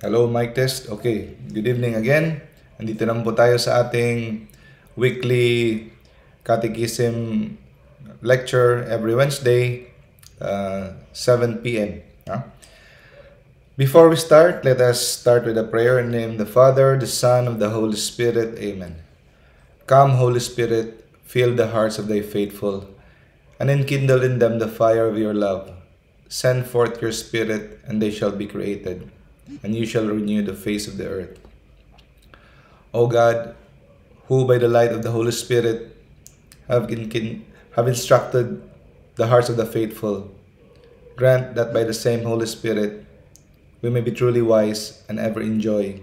Hello, mic test. Okay, good evening again. Nandito naman po tayo sa ating weekly catechism lecture every Wednesday, uh, 7 p.m. Huh? Before we start, let us start with a prayer in the name of the Father, the Son, of the Holy Spirit. Amen. Come, Holy Spirit, fill the hearts of thy faithful, and enkindle in them the fire of your love. Send forth your Spirit, and they shall be created and you shall renew the face of the earth. O God, who by the light of the Holy Spirit have, in, have instructed the hearts of the faithful, grant that by the same Holy Spirit we may be truly wise and ever enjoy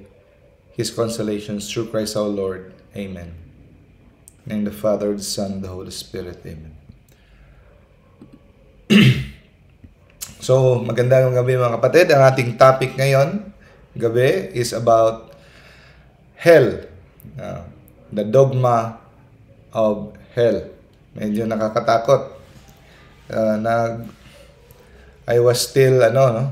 his consolations through Christ our Lord. Amen. In the Father, the Son, and the Holy Spirit. Amen. So, magandang gabi mga kapatid. Ang ating topic ngayon, gabi, is about hell. Uh, the dogma of hell. Medyo nakakatakot. Uh, ah, na I was still ano no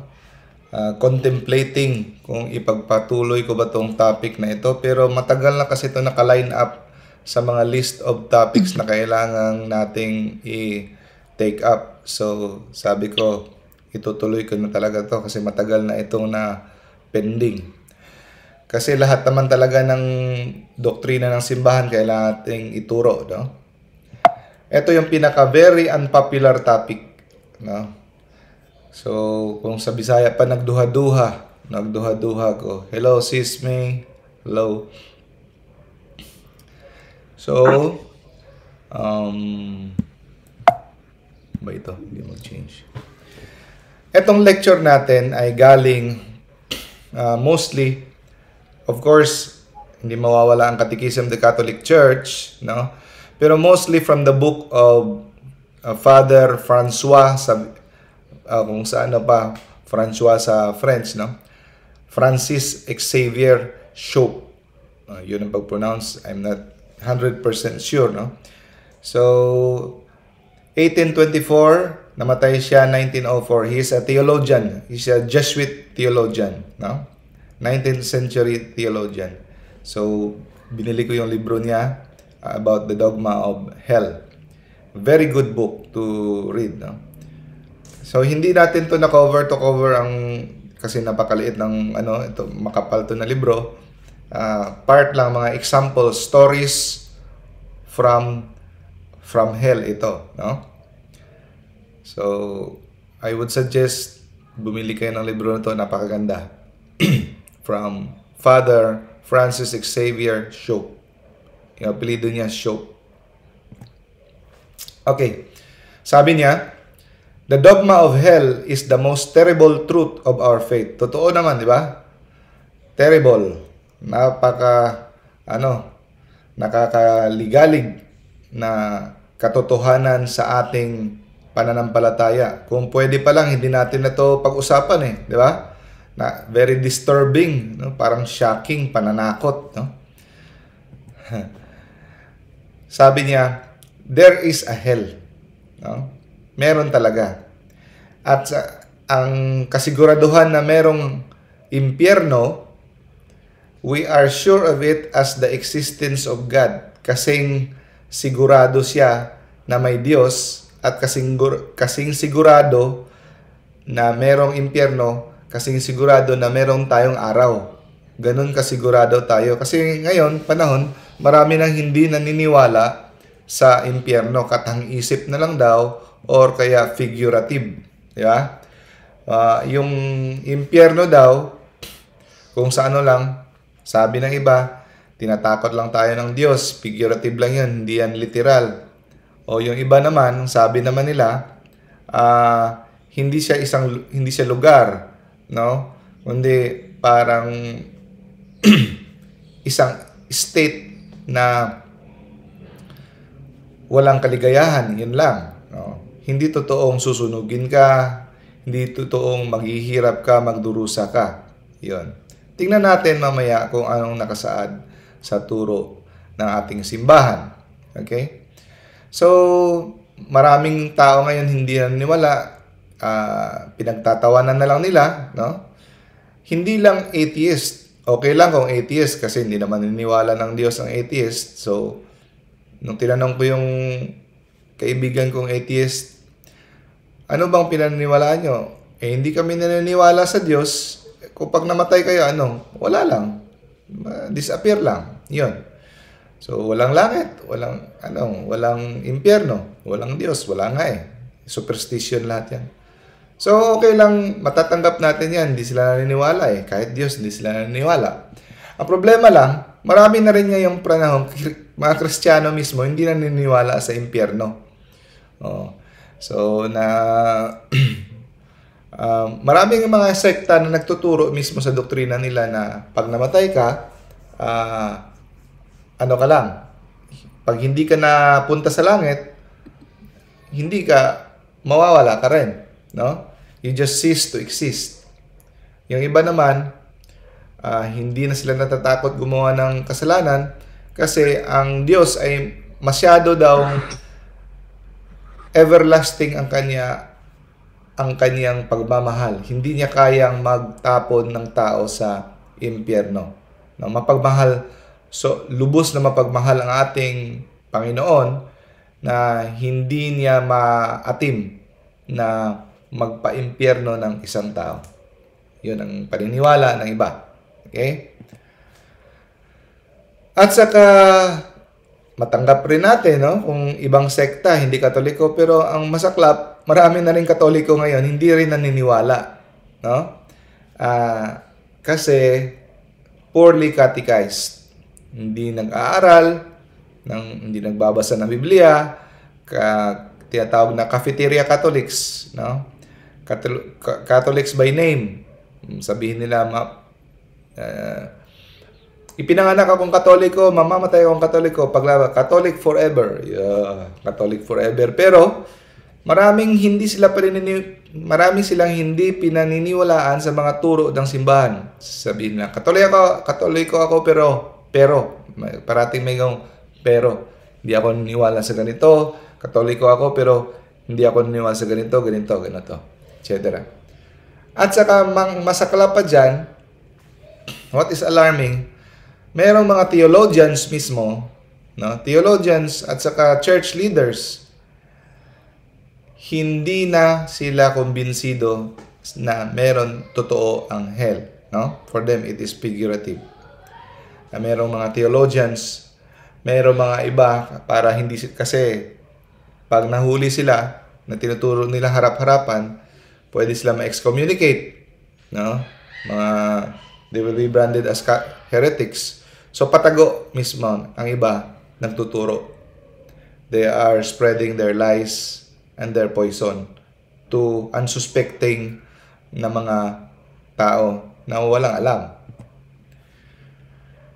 uh, contemplating kung ipagpatuloy ko ba tong topic na ito pero matagal na kasi ito naka-line up sa mga list of topics na kailangan nating i-take up. So, sabi ko, itutuloy ko na talaga to kasi matagal na itong na pending. Kasi lahat naman talaga ng doktrina ng simbahan kailangan nating ituro, no? Ito yung pinaka very unpopular topic, no? So, kung sa Bisaya pa nagduha-duha, nagduha-duha ko. Hello, sis me. Hello. So, um, ba ito? Hindi mag-change. Etong lecture natin ay galing uh, mostly, of course, hindi mawawala ang Catechism of the Catholic Church, no? Pero mostly from the book of uh, Father Francois, sa, uh, kung saan na pa, Francois sa French, no? Francis Xavier Shaw. Uh, yun ang pag-pronounce. I'm not 100% sure, no? So, 1824, Namatay siya 1904. He's a theologian. He's a Jesuit theologian. No? 19th century theologian. So, binili ko yung libro niya uh, about the dogma of hell. Very good book to read. No? So, hindi natin to na cover to cover ang kasi napakaliit ng ano ito makapal to na libro uh, part lang mga example stories from from hell ito no So, I would suggest bumili kayo ng libro na to, napakaganda. From Father Francis Xavier Shope. Yung apelido niya, Shope. Okay. Sabi niya, The dogma of hell is the most terrible truth of our faith. Totoo naman, di ba? Terrible. Napaka, ano, nakakaligalig na katotohanan sa ating pananampalataya. Kung pwede pa lang, hindi natin na to pag-usapan eh, di ba? Na very disturbing, no? parang shocking, pananakot. No? Sabi niya, there is a hell. No? Meron talaga. At sa, ang kasiguraduhan na merong impyerno, we are sure of it as the existence of God. Kasing sigurado siya na may Diyos at kasinggur, kasing sigurado na merong impyerno, kasing sigurado na merong tayong araw. Ganun kasigurado tayo. Kasi ngayon, panahon, marami nang hindi naniniwala sa impyerno. Katang isip na lang daw or kaya figurative. Di ba? Uh, yung impyerno daw, kung sa ano lang, sabi ng iba, tinatakot lang tayo ng Diyos. Figurative lang yun, hindi yan literal. O yung iba naman, sabi naman nila, uh, hindi siya isang hindi siya lugar, no? Kundi parang isang state na walang kaligayahan, yun lang. No? Hindi totoong susunugin ka, hindi totoong maghihirap ka, magdurusa ka. Yun. Tingnan natin mamaya kung anong nakasaad sa turo ng ating simbahan. Okay? So, maraming tao ngayon hindi na niwala, uh, ah, pinagtatawanan na lang nila, no? Hindi lang atheist. Okay lang kung atheist kasi hindi naman niniwala ng Diyos ang atheist. So, nung tinanong ko yung kaibigan kong atheist, ano bang pinaniniwalaan nyo? Eh, hindi kami naniniwala sa Diyos. Kapag namatay kayo, ano? Wala lang. Disappear lang. Yun. So walang langit, walang anong, walang impyerno, walang Diyos, wala nga eh. Superstition lahat 'yan. So okay lang matatanggap natin 'yan, hindi sila naniniwala eh. Kahit Diyos hindi sila naniniwala. Ang problema lang, marami na rin ngayong panahon mga Kristiyano mismo hindi naniniwala sa impyerno. Oh. So na uh, um, maraming mga sekta na nagtuturo mismo sa doktrina nila na pag namatay ka, uh, ano ka lang, pag hindi ka na punta sa langit, hindi ka, mawawala ka rin. No? You just cease to exist. Yung iba naman, uh, hindi na sila natatakot gumawa ng kasalanan kasi ang Diyos ay masyado daw everlasting ang kanya ang kaniyang pagmamahal. Hindi niya kayang magtapon ng tao sa impyerno. No, mapagmahal so, lubos na mapagmahal ang ating Panginoon na hindi niya maatim na magpaimpyerno ng isang tao. Yun ang paniniwala ng iba. Okay? At saka, matanggap rin natin, no? Kung ibang sekta, hindi katoliko, pero ang masaklap, marami na rin katoliko ngayon, hindi rin naniniwala, no? Uh, kasi, poorly catechized hindi nag-aaral, ng, hindi nagbabasa ng Biblia, ka, tinatawag na cafeteria Catholics, no? Cathol- Catholics by name. Hmm, sabihin nila, ma, uh, ipinanganak akong katoliko, mamamatay akong katoliko, paglaba, Catholic forever. Yeah, Catholic forever. Pero, maraming hindi sila pa rin marami silang hindi pinaniniwalaan sa mga turo ng simbahan. Sabihin nila, katoliko, katoliko ako pero pero, parating may gawang pero. Hindi ako niniwala sa ganito, katoliko ako, pero hindi ako niniwala sa ganito, ganito, ganito, etc. At saka, mang masakla pa dyan, what is alarming, merong mga theologians mismo, no? theologians at saka church leaders, hindi na sila kumbinsido na meron totoo ang hell. No? For them, it is figurative na merong mga theologians, mayroong mga iba para hindi kasi pag nahuli sila na tinuturo nila harap-harapan, pwede sila ma-excommunicate, no? Mga they will be branded as heretics. So patago mismo ang iba nagtuturo. They are spreading their lies and their poison to unsuspecting na mga tao na walang alam.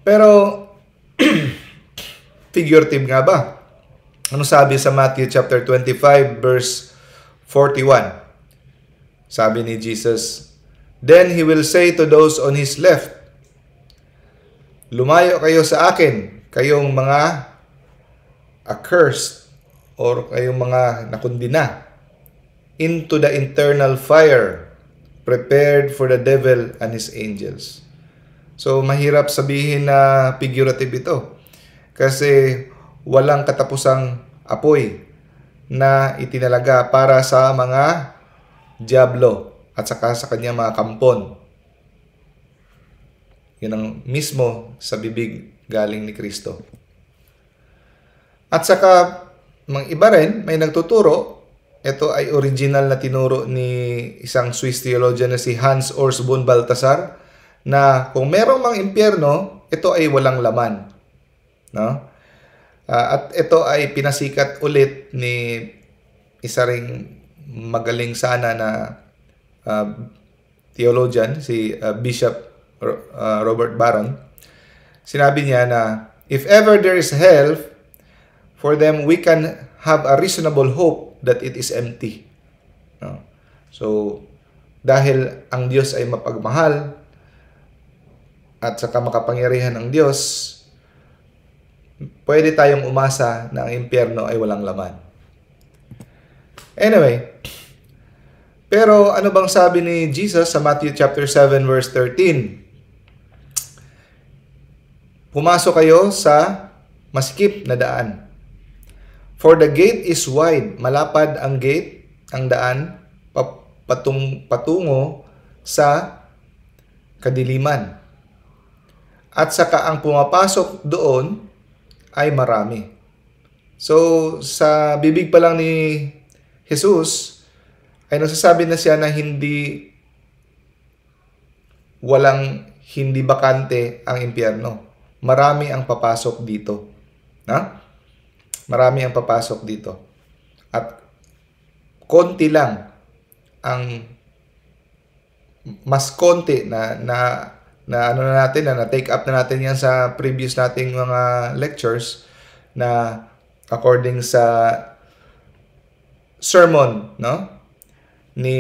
Pero, team nga ba? Ano sabi sa Matthew chapter 25 verse 41? Sabi ni Jesus, Then He will say to those on His left, Lumayo kayo sa akin, kayong mga accursed or kayong mga nakundina into the internal fire prepared for the devil and his angels. So mahirap sabihin na figurative ito kasi walang katapusang apoy na itinalaga para sa mga Diablo at saka sa kanyang mga kampon. Yun ang mismo sa bibig galing ni Kristo. At saka, mga iba rin, may nagtuturo, ito ay original na tinuro ni isang Swiss theologian na si Hans Urs Orsbon Baltasar na kung merong mang impyerno, ito ay walang laman. No? Uh, at ito ay pinasikat ulit ni isa ring magaling sana na uh, theologian, si uh, Bishop uh, Robert Barron. Sinabi niya na, If ever there is hell, for them we can have a reasonable hope that it is empty. No? So, dahil ang Diyos ay mapagmahal, at saka makapangyarihan ng Diyos, pwede tayong umasa na ang impyerno ay walang laman. Anyway, pero ano bang sabi ni Jesus sa Matthew chapter 7 verse 13? Pumasok kayo sa masikip na daan. For the gate is wide, malapad ang gate, ang daan patung patungo sa kadiliman at saka ang pumapasok doon ay marami. So, sa bibig pa lang ni Jesus, ay nasasabi na siya na hindi walang hindi bakante ang impyerno. Marami ang papasok dito. Na? Marami ang papasok dito. At konti lang ang mas konti na na na ano na natin, na na-take up na natin yan sa previous nating mga lectures na according sa sermon no ni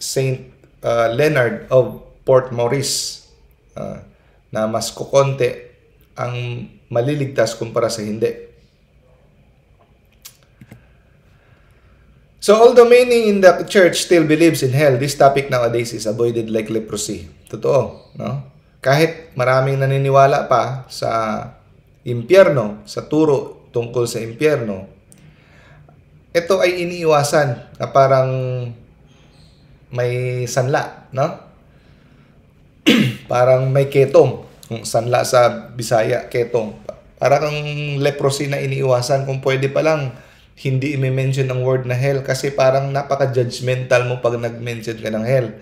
Saint uh, Leonard of Port Maurice uh, na mas kukonte ang maliligtas kumpara sa hindi. So although many in the church still believes in hell, this topic nowadays is avoided like leprosy. Totoo, no? Kahit maraming naniniwala pa sa impyerno, sa turo tungkol sa impyerno, ito ay iniiwasan na parang may sanla, no? parang may ketong, kung sanla sa Bisaya, ketong. Parang leprosy na iniiwasan kung pwede pa lang hindi i-mention ang word na hell kasi parang napaka-judgmental mo pag nag-mention ka ng hell.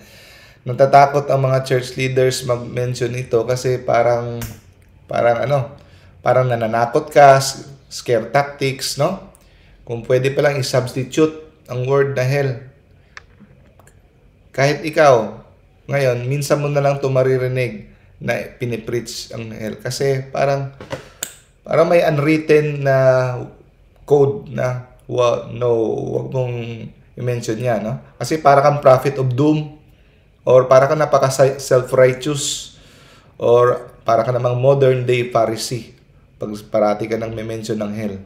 Natatakot ang mga church leaders mag-mention ito kasi parang parang ano, parang nananakot ka, scare tactics, no? Kung pwede pa lang i-substitute ang word na hell. Kahit ikaw, ngayon, minsan mo na lang ito na pinipreach ang hell. Kasi parang, parang may unwritten na code na well, no, wag mong i-mention yan. No? Kasi para kang prophet of doom or para kang napaka self-righteous or para ka namang modern day Pharisee pag parati ka nang mention ng hell.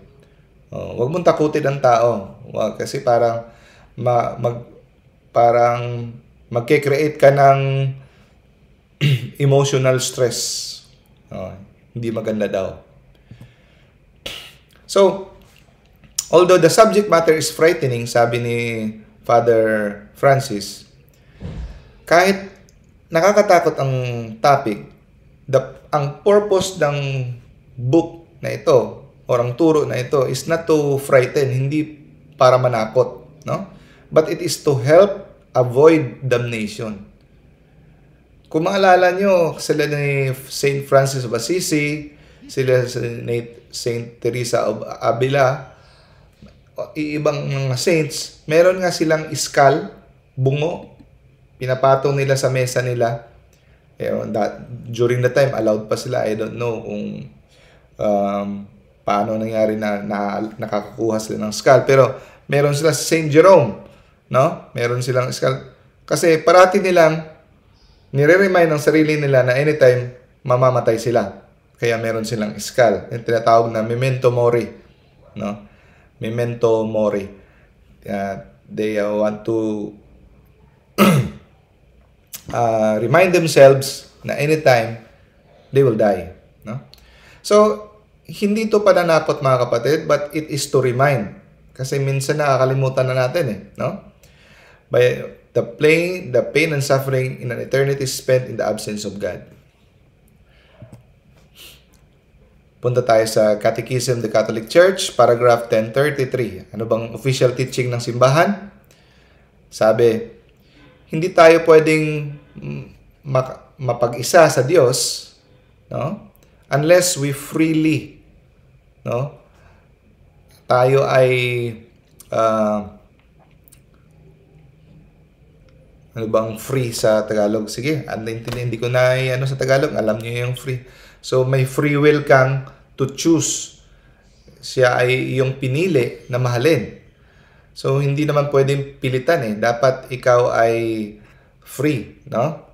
Oh, wag mong takutin ang tao. Wag kasi parang ma, mag parang magke-create ka ng emotional stress. Oh, hindi maganda daw. So, Although the subject matter is frightening, sabi ni Father Francis, kahit nakakatakot ang topic, the, ang purpose ng book na ito or ang turo na ito is not to frighten, hindi para manakot, no? But it is to help avoid damnation. Kung maalala nyo, sila ni St. Francis of Assisi, sila ni St. Teresa of Avila, ibang mga saints, meron nga silang iskal, bungo, pinapatong nila sa mesa nila. Ayun, that, during the time, allowed pa sila. I don't know kung um, paano nangyari na, na nakakakuha sila ng skull. Pero meron sila sa St. Jerome. No? Meron silang skull. Kasi parati nilang nire-remind ang sarili nila na anytime mamamatay sila. Kaya meron silang skull. Yung tinatawag na memento mori. No? memento mori. Uh, they uh, want to uh, remind themselves na anytime they will die. No? So, hindi ito pananakot mga kapatid, but it is to remind. Kasi minsan nakakalimutan na natin eh. No? By the pain, the pain and suffering in an eternity spent in the absence of God. Punta tayo sa Catechism of the Catholic Church, paragraph 1033. Ano bang official teaching ng simbahan? Sabi, hindi tayo pwedeng mapag-isa sa Diyos no? unless we freely no? tayo ay uh, ano bang free sa Tagalog? Sige, hindi, hindi ko na ano sa Tagalog. Alam niyo yung free So may free will kang to choose. Siya ay yung pinili na mahalin. So hindi naman pwedeng pilitan eh. Dapat ikaw ay free, no?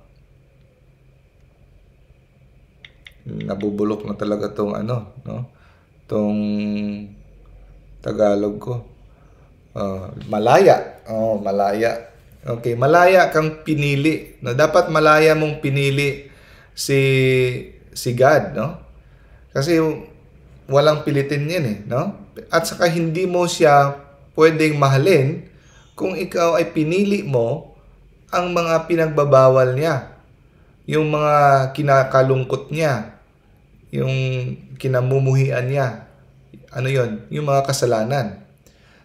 Nabubulok na talaga tong ano, no? Tong Tagalog ko. Uh, malaya. Oh, malaya. Okay, malaya kang pinili. Na dapat malaya mong pinili si si God, no? Kasi walang pilitin yan eh, no? At saka hindi mo siya pwedeng mahalin kung ikaw ay pinili mo ang mga pinagbabawal niya, yung mga kinakalungkot niya, yung kinamumuhian niya, ano yon yung mga kasalanan.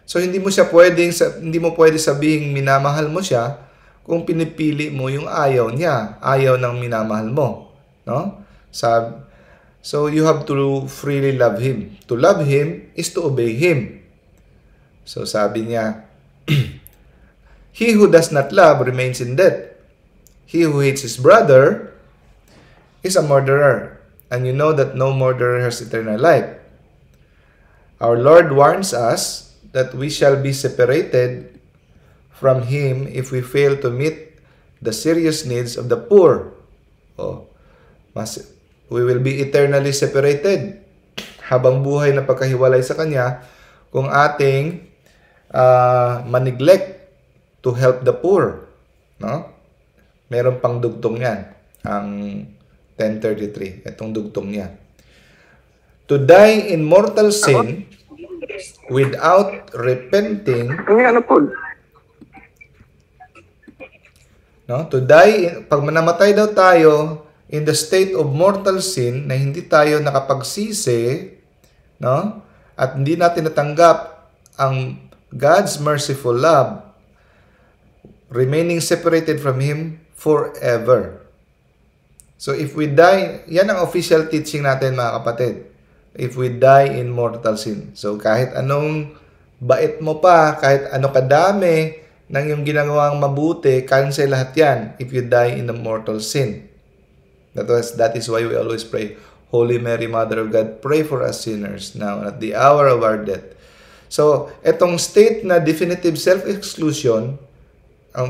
So hindi mo siya pwedeng hindi mo pwede sabihing minamahal mo siya kung pinipili mo yung ayaw niya, ayaw ng minamahal mo, no? Sabi, so you have to freely love Him. To love Him is to obey Him. So sabi niya, He who does not love remains in death. He who hates his brother is a murderer. And you know that no murderer has eternal life. Our Lord warns us that we shall be separated from Him if we fail to meet the serious needs of the poor. Oh, mas we will be eternally separated habang buhay na pagkahiwalay sa Kanya kung ating uh, ah, maniglect to help the poor. No? Meron pang dugtong yan, ang 1033, itong dugtong niya. To die in mortal sin without repenting ano po? No? To die, pag namatay daw tayo, in the state of mortal sin na hindi tayo nakapagsisi, no? At hindi natin natanggap ang God's merciful love, remaining separated from Him forever. So if we die, yan ang official teaching natin mga kapatid. If we die in mortal sin. So kahit anong bait mo pa, kahit ano kadami ng yung ginagawang mabuti, cancel lahat yan if you die in a mortal sin. That was that is why we always pray, Holy Mary, Mother of God, pray for us sinners now at the hour of our death. So, etong state na definitive self-exclusion, ang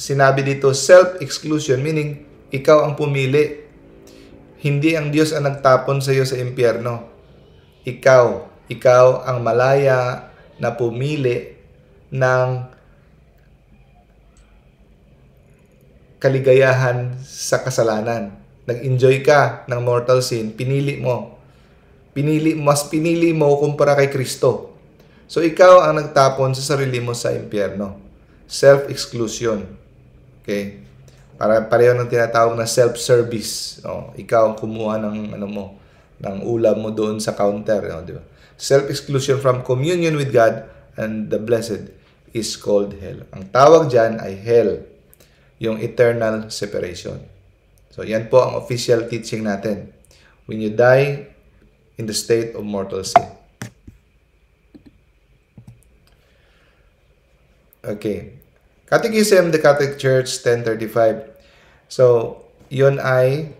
sinabi dito self-exclusion, meaning ikaw ang pumili. Hindi ang Diyos ang nagtapon sa iyo sa impyerno. Ikaw, ikaw ang malaya na pumili ng kaligayahan sa kasalanan nag-enjoy ka ng mortal sin, pinili mo. Pinili, mas pinili mo kumpara kay Kristo. So ikaw ang nagtapon sa sarili mo sa impyerno. Self-exclusion. Okay? Para pareho ng tinatawag na self-service. No? Ikaw ang kumuha ng ano mo, ng ulam mo doon sa counter, no? di ba? Self-exclusion from communion with God and the blessed is called hell. Ang tawag diyan ay hell, yung eternal separation. So yan po ang official teaching natin. When you die in the state of mortal sin. Okay. Catechism, the Catholic Church, 1035. So, yun ay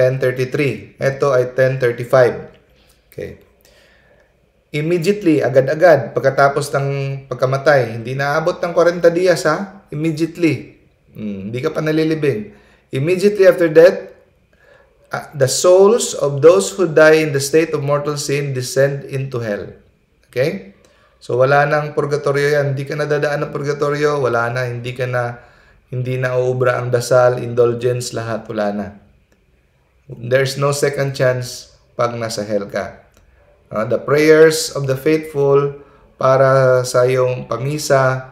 1033. Ito ay 1035. Okay. Immediately, agad-agad, pagkatapos ng pagkamatay, hindi naabot ng 40 dias ha, immediately. Hmm, hindi ka pa nalilibing. Immediately after death, uh, the souls of those who die in the state of mortal sin descend into hell. Okay? So wala nang purgatorio yan. Hindi ka na dadaan ng purgatorio. Wala na. Hindi ka na, hindi na uubra ang dasal, indulgence, lahat. Wala na. There's no second chance pag nasa hell ka. Uh, the prayers of the faithful para sa iyong pamisa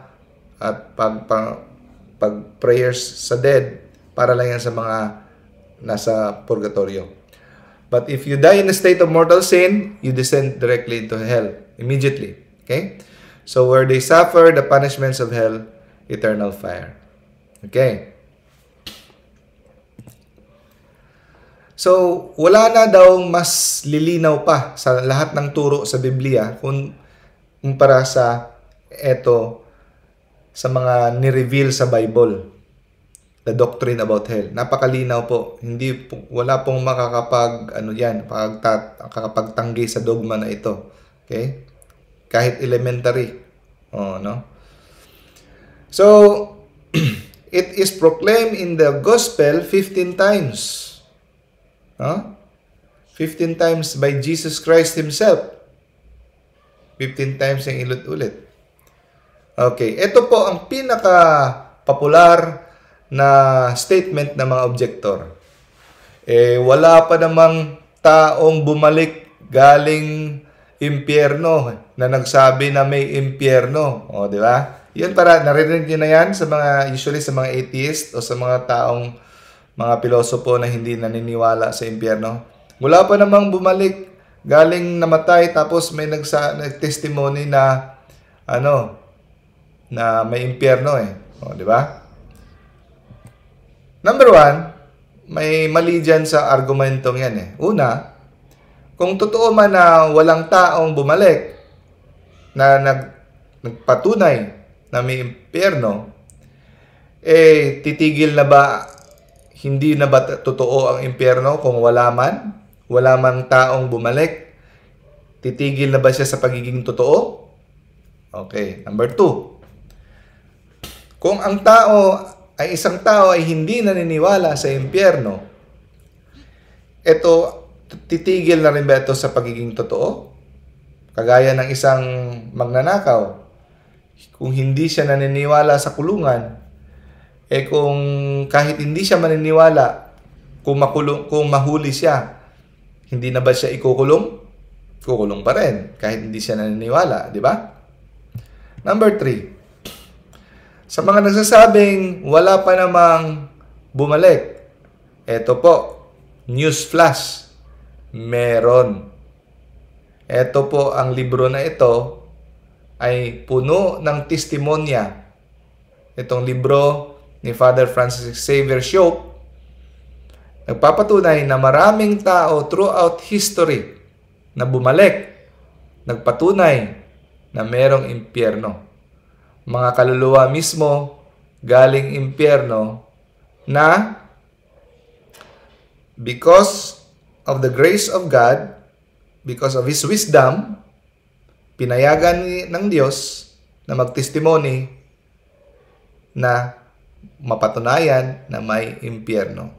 at pag, pag, pag prayers sa dead para lang yan sa mga nasa purgatorio. But if you die in a state of mortal sin, you descend directly into hell immediately. Okay? So where they suffer the punishments of hell, eternal fire. Okay? So, wala na daw mas lilinaw pa sa lahat ng turo sa Biblia kung kumpara sa eto sa mga ni-reveal sa Bible the doctrine about hell. Napakalinaw po. Hindi po, wala pong makakapag ano yan, makakapagtanggi sa dogma na ito. Okay? Kahit elementary. Oh, no? So, it is proclaimed in the gospel 15 times. No? 15 times by Jesus Christ himself. 15 times yung ulit ulit. Okay, ito po ang pinaka popular na statement ng mga objector. Eh, wala pa namang taong bumalik galing impyerno na nagsabi na may impyerno. O, di ba? Yun para, narinig nyo na yan sa mga, usually sa mga atheist o sa mga taong mga pilosopo na hindi naniniwala sa impyerno. Wala pa namang bumalik galing namatay tapos may nagsa, nag-testimony na ano na may impyerno eh. O, di ba? Number one, may mali dyan sa argumentong yan eh. Una, kung totoo man na walang taong bumalik na nag, nagpatunay na may impyerno, eh titigil na ba, hindi na ba totoo ang impyerno kung wala man? Wala mang taong bumalik? Titigil na ba siya sa pagiging totoo? Okay, number two. Kung ang tao ay isang tao ay hindi naniniwala sa impyerno, ito, titigil na rin ba ito sa pagiging totoo? Kagaya ng isang magnanakaw, kung hindi siya naniniwala sa kulungan, eh kung kahit hindi siya maniniwala, kung, makulong, kung mahuli siya, hindi na ba siya ikukulong? Kukulong pa rin kahit hindi siya naniniwala, di ba? Number three, sa mga nagsasabing wala pa namang bumalik, eto po, news flash, meron. Eto po, ang libro na ito ay puno ng testimonya. Itong libro ni Father Francis Xavier Shope nagpapatunay na maraming tao throughout history na bumalik, nagpatunay na merong impyerno mga kaluluwa mismo galing impyerno na because of the grace of God, because of His wisdom, pinayagan ng Diyos na magtestimony na mapatunayan na may impyerno.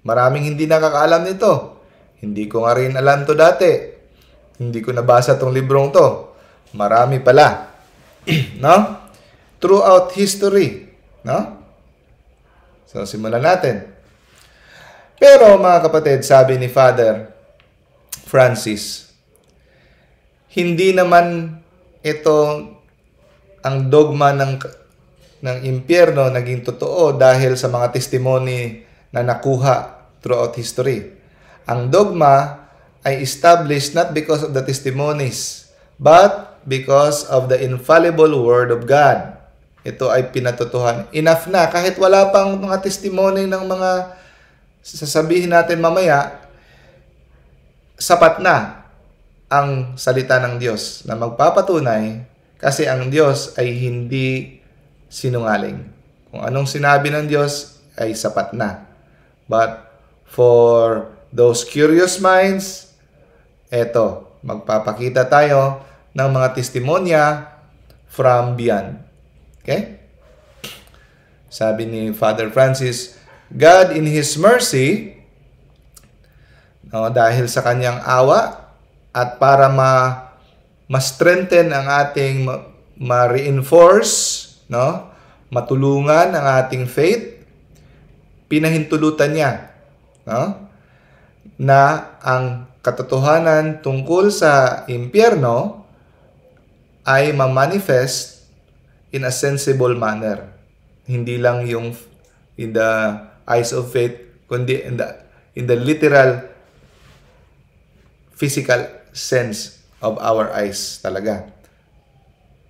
Maraming hindi nakakaalam nito. Hindi ko nga rin alam to dati. Hindi ko nabasa tong librong to. Marami pala. no? throughout history. No? So, simulan natin. Pero mga kapatid, sabi ni Father Francis, hindi naman ito ang dogma ng ng impyerno naging totoo dahil sa mga testimony na nakuha throughout history. Ang dogma ay established not because of the testimonies, but because of the infallible Word of God ito ay pinatotohan. Enough na. Kahit wala pang mga testimony ng mga sasabihin natin mamaya, sapat na ang salita ng Diyos na magpapatunay kasi ang Diyos ay hindi sinungaling. Kung anong sinabi ng Diyos ay sapat na. But for those curious minds, eto, magpapakita tayo ng mga testimonya from beyond. Okay? Sabi ni Father Francis, God in His mercy, no, dahil sa kanyang awa at para ma ma-strengthen ang ating ma-reinforce, no? matulungan ang ating faith, pinahintulutan niya no? na ang katotohanan tungkol sa impyerno ay ma-manifest in a sensible manner. Hindi lang yung in the eyes of faith, kundi in the, in the literal physical sense of our eyes talaga.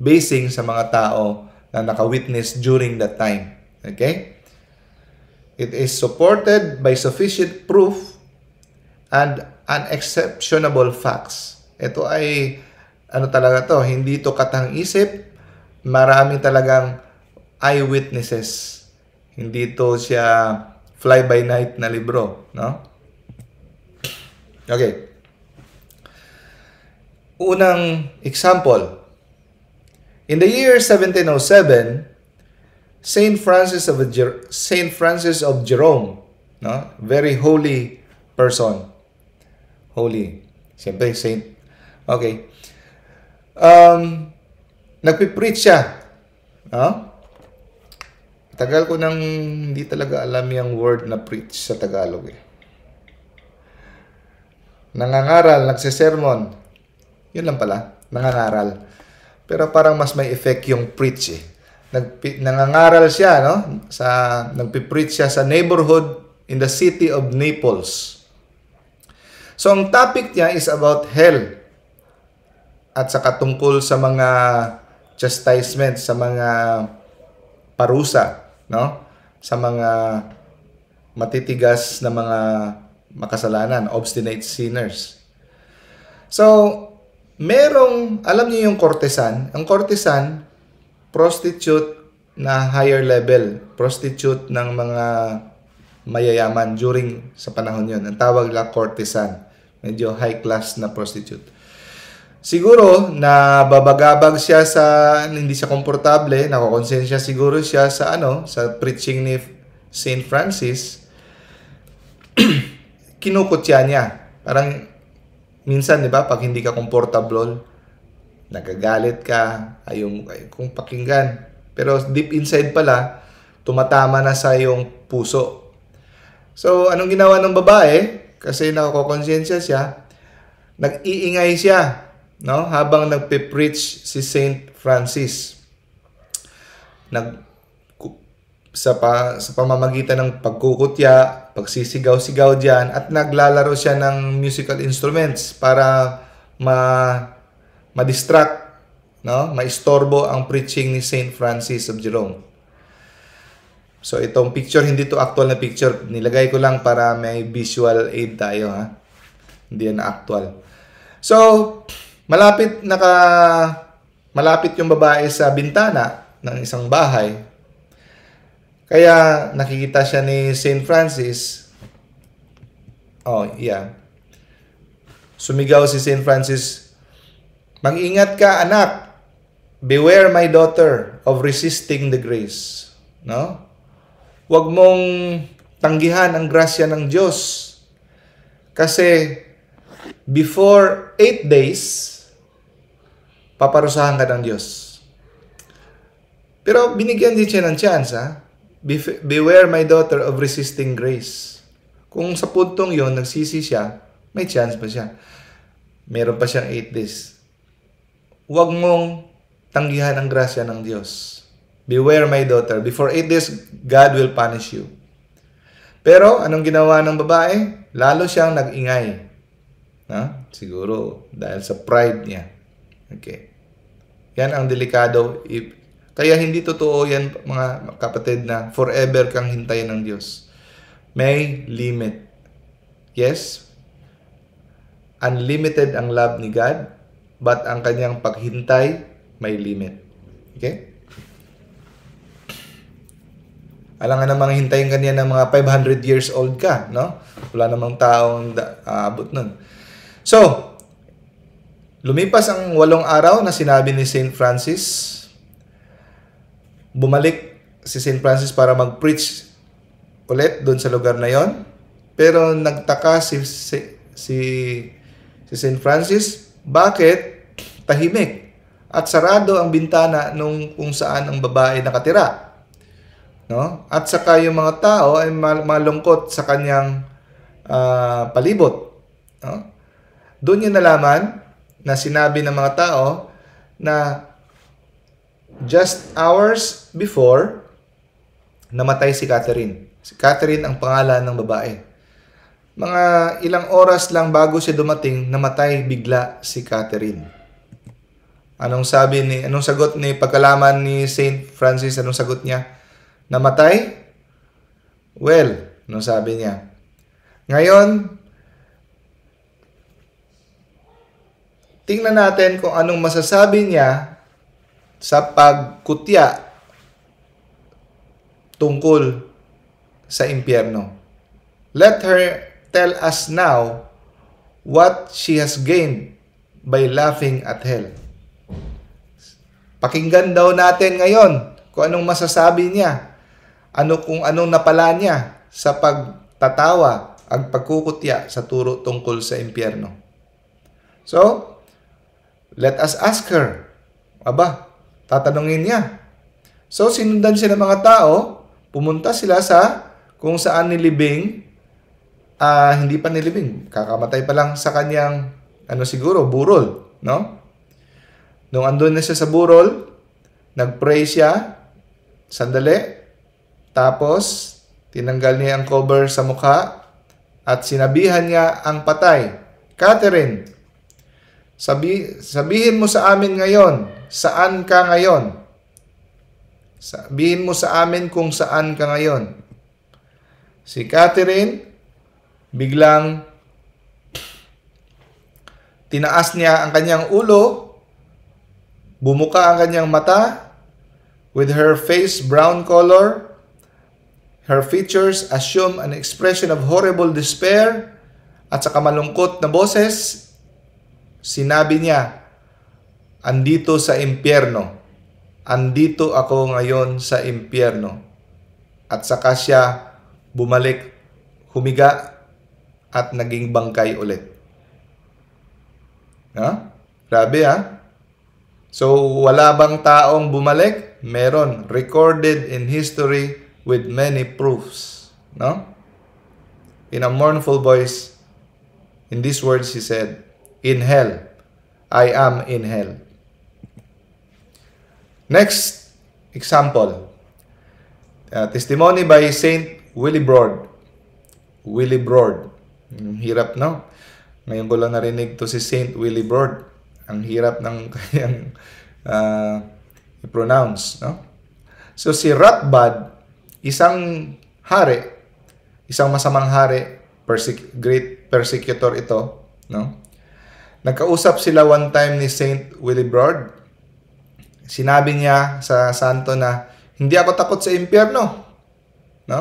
Basing sa mga tao na naka-witness during that time. Okay? It is supported by sufficient proof and unexceptionable facts. Ito ay ano talaga to, hindi to katang isip, marami talagang eyewitnesses. Hindi to siya fly-by-night na libro, no? Okay. Unang example. In the year 1707, Saint Francis of Jer- Saint Francis of Jerome, no? Very holy person. Holy. Siyempre, saint. Okay. Um, Nagpipreach siya. No? Tagal ko nang hindi talaga alam yung word na preach sa Tagalog eh. Nangangaral, nagsesermon. Yun lang pala, nangangaral. Pero parang mas may effect yung preach eh. Nag, nangangaral siya, no? Sa, nagpipreach siya sa neighborhood in the city of Naples. So, ang topic niya is about hell at sa katungkol sa mga chastisement, sa mga parusa, no? Sa mga matitigas na mga makasalanan, obstinate sinners. So, merong, alam niyo yung courtesan. Ang courtesan, prostitute na higher level, prostitute ng mga mayayaman during sa panahon yon. Ang tawag lang courtesan. Medyo high class na prostitute. Siguro na babagabag siya sa hindi siya komportable, nakokonsensya siguro siya sa ano, sa preaching ni St. Francis. Kinukutya niya. Parang minsan 'di ba pag hindi ka komportable, nagagalit ka, ayaw mo kung pakinggan. Pero deep inside pala, tumatama na sa iyong puso. So, anong ginawa ng babae? Kasi nakokonsensya siya, nag-iingay siya no? Habang nagpe-preach si Saint Francis. Nag sa pa, sa pamamagitan ng pagkukutya, pagsisigaw-sigaw diyan at naglalaro siya ng musical instruments para ma ma-distract, no? Maistorbo ang preaching ni Saint Francis of Jerome. So itong picture, hindi to actual na picture. Nilagay ko lang para may visual aid tayo ha. Hindi na actual. So, Malapit naka malapit yung babae sa bintana ng isang bahay. Kaya nakikita siya ni St. Francis. Oh, yeah. Sumigaw si St. Francis, Mag-ingat ka, anak. Beware, my daughter, of resisting the grace. No? Huwag mong tanggihan ang grasya ng Diyos. Kasi before eight days, paparusahan ka ng Diyos. Pero binigyan din siya ng chance, ha? Beware my daughter of resisting grace. Kung sa puntong yon nagsisi siya, may chance pa siya. Meron pa siyang 8 days. Huwag mong tanggihan ang grasya ng Diyos. Beware my daughter. Before 8 days, God will punish you. Pero anong ginawa ng babae? Lalo siyang nag-ingay. Ha? Siguro dahil sa pride niya. Okay. Yan ang delikado. Kaya hindi totoo yan mga kapatid na forever kang hintayin ng Diyos. May limit. Yes, unlimited ang love ni God, but ang kanyang paghintay may limit. Okay? nga namang hintayin ka niya ng mga 500 years old ka, no? Wala namang taong aabot ah, uh, nun. So, Lumipas ang walong araw na sinabi ni St. Francis, bumalik si St. Francis para mag-preach ulit doon sa lugar na yon. Pero nagtaka si, si, si, si St. Francis, bakit tahimik at sarado ang bintana nung kung saan ang babae nakatira. No? At saka yung mga tao ay malungkot sa kanyang uh, palibot. No? Doon niya nalaman na sinabi ng mga tao na just hours before, namatay si Catherine. Si Catherine ang pangalan ng babae. Mga ilang oras lang bago siya dumating, namatay bigla si Catherine. Anong sabi ni, anong sagot ni pagkalaman ni St. Francis, anong sagot niya? Namatay? Well, anong sabi niya? Ngayon, tingnan natin kung anong masasabi niya sa pagkutya tungkol sa impyerno. Let her tell us now what she has gained by laughing at hell. Pakinggan daw natin ngayon kung anong masasabi niya, ano kung anong napala niya sa pagtatawa at pagkukutya sa turo tungkol sa impyerno. So, Let us ask her. Aba, tatanungin niya. So sinundan siya ng mga tao, pumunta sila sa kung saan nilibing, uh, hindi pa nilibing, kakamatay pa lang sa kanyang, ano siguro, burol, no? Nung andun na siya sa burol, nagpray siya, sandali, tapos tinanggal niya ang cover sa mukha at sinabihan niya ang patay, Catherine, sabi, sabihin mo sa amin ngayon, saan ka ngayon? Sabihin mo sa amin kung saan ka ngayon. Si Catherine, biglang tinaas niya ang kanyang ulo, bumuka ang kanyang mata, with her face brown color, her features assume an expression of horrible despair, at sa kamalungkot na boses, Sinabi niya, andito sa impyerno. Andito ako ngayon sa impyerno. At saka siya bumalik, humiga, at naging bangkay ulit. Ha? Grabe ha? So, wala bang taong bumalik? Meron. Recorded in history with many proofs. No? In a mournful voice, in these words he said, in hell. I am in hell. Next example. Uh, testimony by Saint Willibrord. Willibrord. Ang hirap, no? Ngayon ko lang narinig to si Saint Willibrord. Ang hirap ng kanyang uh, i-pronounce, no? So si Ratbad, isang hari, isang masamang hari, persec- great persecutor ito, no? Nakausap sila one time ni Saint Willibrord. Sinabi niya sa santo na, hindi ako takot sa impyerno. No?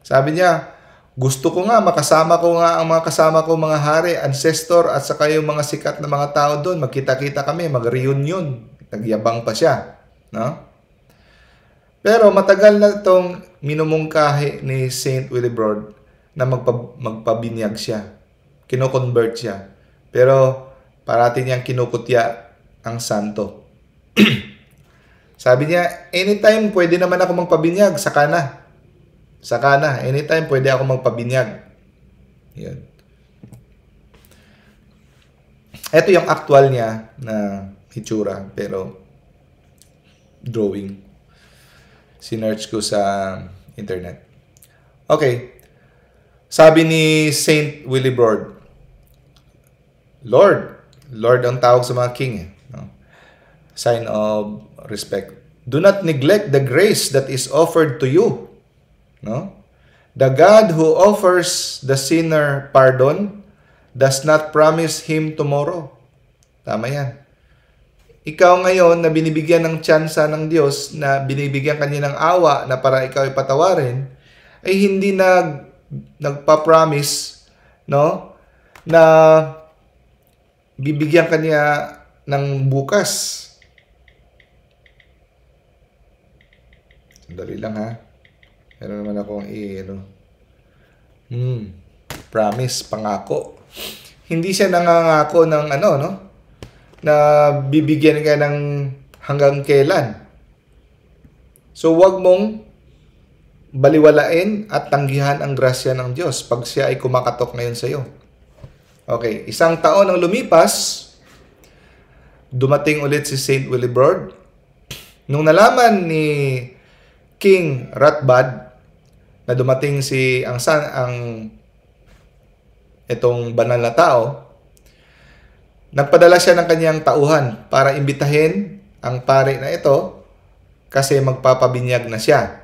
Sabi niya, gusto ko nga, makasama ko nga ang mga kasama ko, mga hari, ancestor, at saka yung mga sikat na mga tao doon. Magkita-kita kami, mag-reunion. Nagyabang pa siya. No? Pero matagal na itong minumungkahi ni St. Willibrord na magpa- magpabinyag siya. Kinoconvert siya. Pero parati niyang kinukutya ang santo. Sabi niya, anytime pwede naman ako magpabinyag, saka na. Saka na, anytime pwede ako magpabinyag. Yun. Ito yung actual niya na hitsura, pero drawing. Sinerch ko sa internet. Okay. Sabi ni Saint Willibrord, Lord. Lord ang tawag sa mga king. Eh, no? Sign of respect. Do not neglect the grace that is offered to you. No? The God who offers the sinner pardon does not promise him tomorrow. Tama yan. Ikaw ngayon na binibigyan ng tsansa ng Diyos, na binibigyan kanya ng awa na para ikaw ipatawarin, ay hindi nag, nagpa-promise no, na bibigyan kanya ng bukas. Sandali lang ha. Meron naman akong i, ano. Hmm. Promise, pangako. Hindi siya nangangako ng ano, no? Na bibigyan ka ng hanggang kailan. So, wag mong baliwalain at tanggihan ang grasya ng Diyos pag siya ay kumakatok ngayon sa iyo. Okay, isang taon ang lumipas, dumating ulit si St. Willibrord. Nung nalaman ni King Ratbad na dumating si ang san, ang itong banal na tao, nagpadala siya ng kanyang tauhan para imbitahin ang pare na ito kasi magpapabinyag na siya.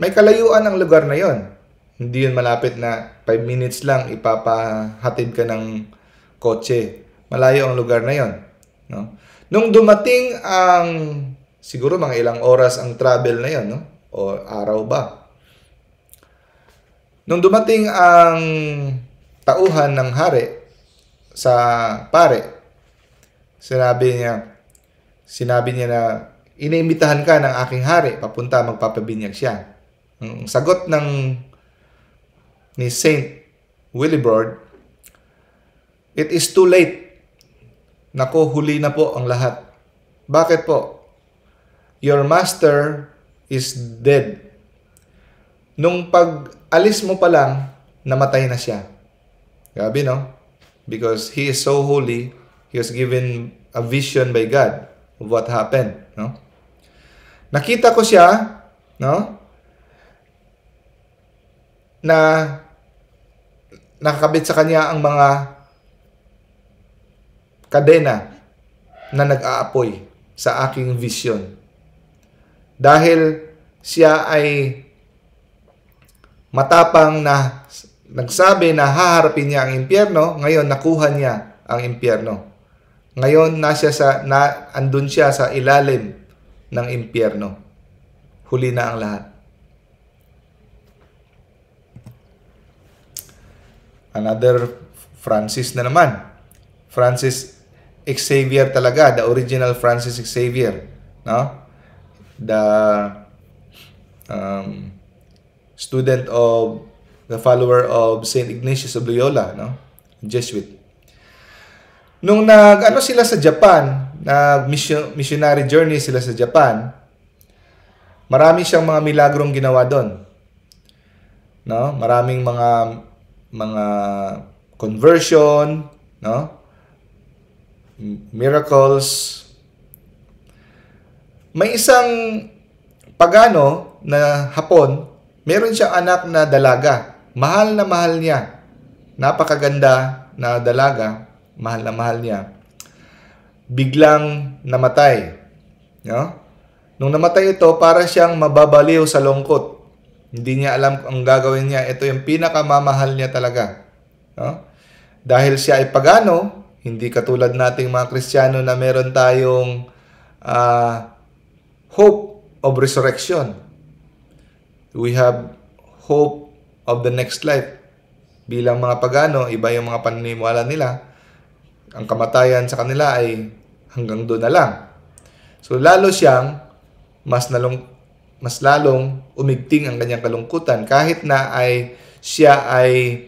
May kalayuan ang lugar na yon hindi yun malapit na 5 minutes lang ipapahatid ka ng kotse. Malayo ang lugar na yon. No? Nung dumating ang siguro mga ilang oras ang travel na yon, no? o araw ba? Nung dumating ang tauhan ng hari sa pare, sinabi niya, sinabi niya na inimbitahan ka ng aking hari, papunta magpapabinyag siya. Ang sagot ng ni Saint Willibord, It is too late. Nako, huli na po ang lahat. Bakit po? Your master is dead. Nung pag-alis mo pa lang, namatay na siya. Gabi, no? Because he is so holy, he was given a vision by God of what happened, no? Nakita ko siya, no? Na nakakabit sa kanya ang mga kadena na nag-aapoy sa aking vision. Dahil siya ay matapang na nagsabi na haharapin niya ang impyerno, ngayon nakuha niya ang impyerno. Ngayon nasa sa na, andun siya sa ilalim ng impyerno. Huli na ang lahat. Another Francis na naman. Francis Xavier talaga, the original Francis Xavier, no? The um, student of the follower of St. Ignatius of Loyola, no? Jesuit. Nung nag ano sila sa Japan, na missionary journey sila sa Japan, marami siyang mga milagrong ginawa doon. No? Maraming mga mga conversion, no? miracles. May isang pagano na hapon, meron siyang anak na dalaga. Mahal na mahal niya. Napakaganda na dalaga. Mahal na mahal niya. Biglang namatay. No? Nung namatay ito, para siyang mababaliw sa lungkot. Hindi niya alam kung ang gagawin niya. Ito yung pinakamamahal niya talaga. No? Dahil siya ay pagano, hindi katulad nating mga Kristiyano na meron tayong uh, hope of resurrection. We have hope of the next life. Bilang mga pagano, iba yung mga paniniwala nila. Ang kamatayan sa kanila ay hanggang doon na lang. So lalo siyang mas nalung mas lalong umigting ang kanyang kalungkutan kahit na ay siya ay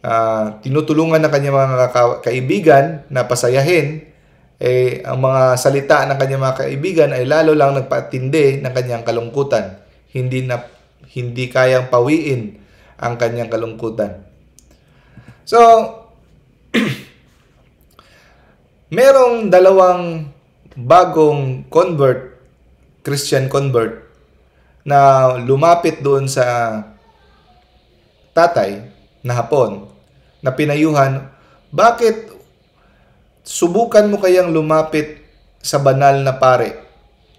uh, tinutulungan ng kanyang mga ka- kaibigan na pasayahin eh ang mga salita ng kanyang mga kaibigan ay lalo lang nagpatindi ng kanyang kalungkutan hindi na hindi kayang pawiin ang kanyang kalungkutan so merong dalawang bagong convert Christian convert na lumapit doon sa tatay na hapon na pinayuhan, bakit subukan mo kayang lumapit sa banal na pare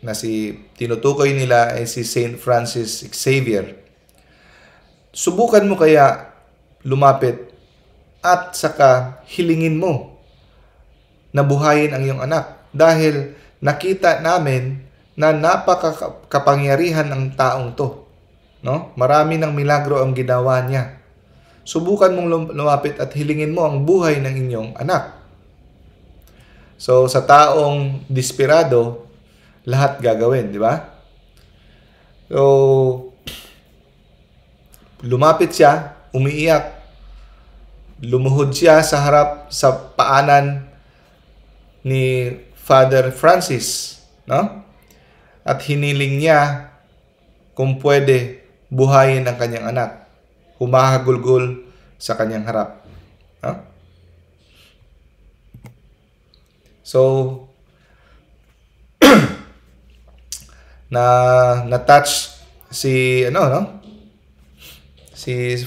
na si tinutukoy nila ay si St. Francis Xavier. Subukan mo kaya lumapit at saka hilingin mo na buhayin ang iyong anak dahil nakita namin na napakakapangyarihan ng taong to. No? Marami ng milagro ang ginawa niya. Subukan mong lumapit at hilingin mo ang buhay ng inyong anak. So sa taong desperado, lahat gagawin, di ba? So lumapit siya, umiiyak, lumuhod siya sa harap sa paanan ni Father Francis, no? at hiniling niya kung pwede buhayin ang kanyang anak. Humahagulgol sa kanyang harap. Huh? So, na na-touch si ano no? Si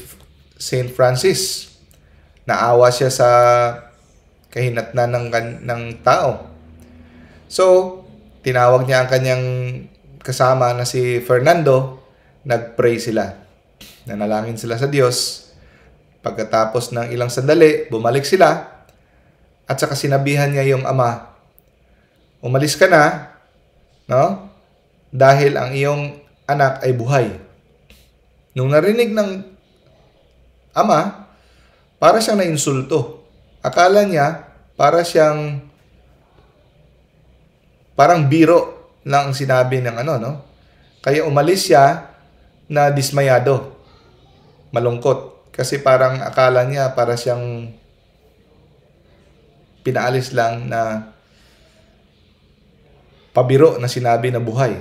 Saint Francis. Naawa siya sa kahinatnan ng ng tao. So, tinawag niya ang kanyang kasama na si Fernando, nagpray sila. Nanalangin sila sa Diyos. Pagkatapos ng ilang sandali, bumalik sila at saka sinabihan niya yung ama, umalis ka na, no? Dahil ang iyong anak ay buhay. Nung narinig ng ama, para siyang nainsulto. Akala niya, para siyang Parang biro ng sinabi ng ano, no? Kaya umalis siya na dismayado. Malungkot. Kasi parang akala niya para siyang pinaalis lang na pabiro na sinabi na buhay.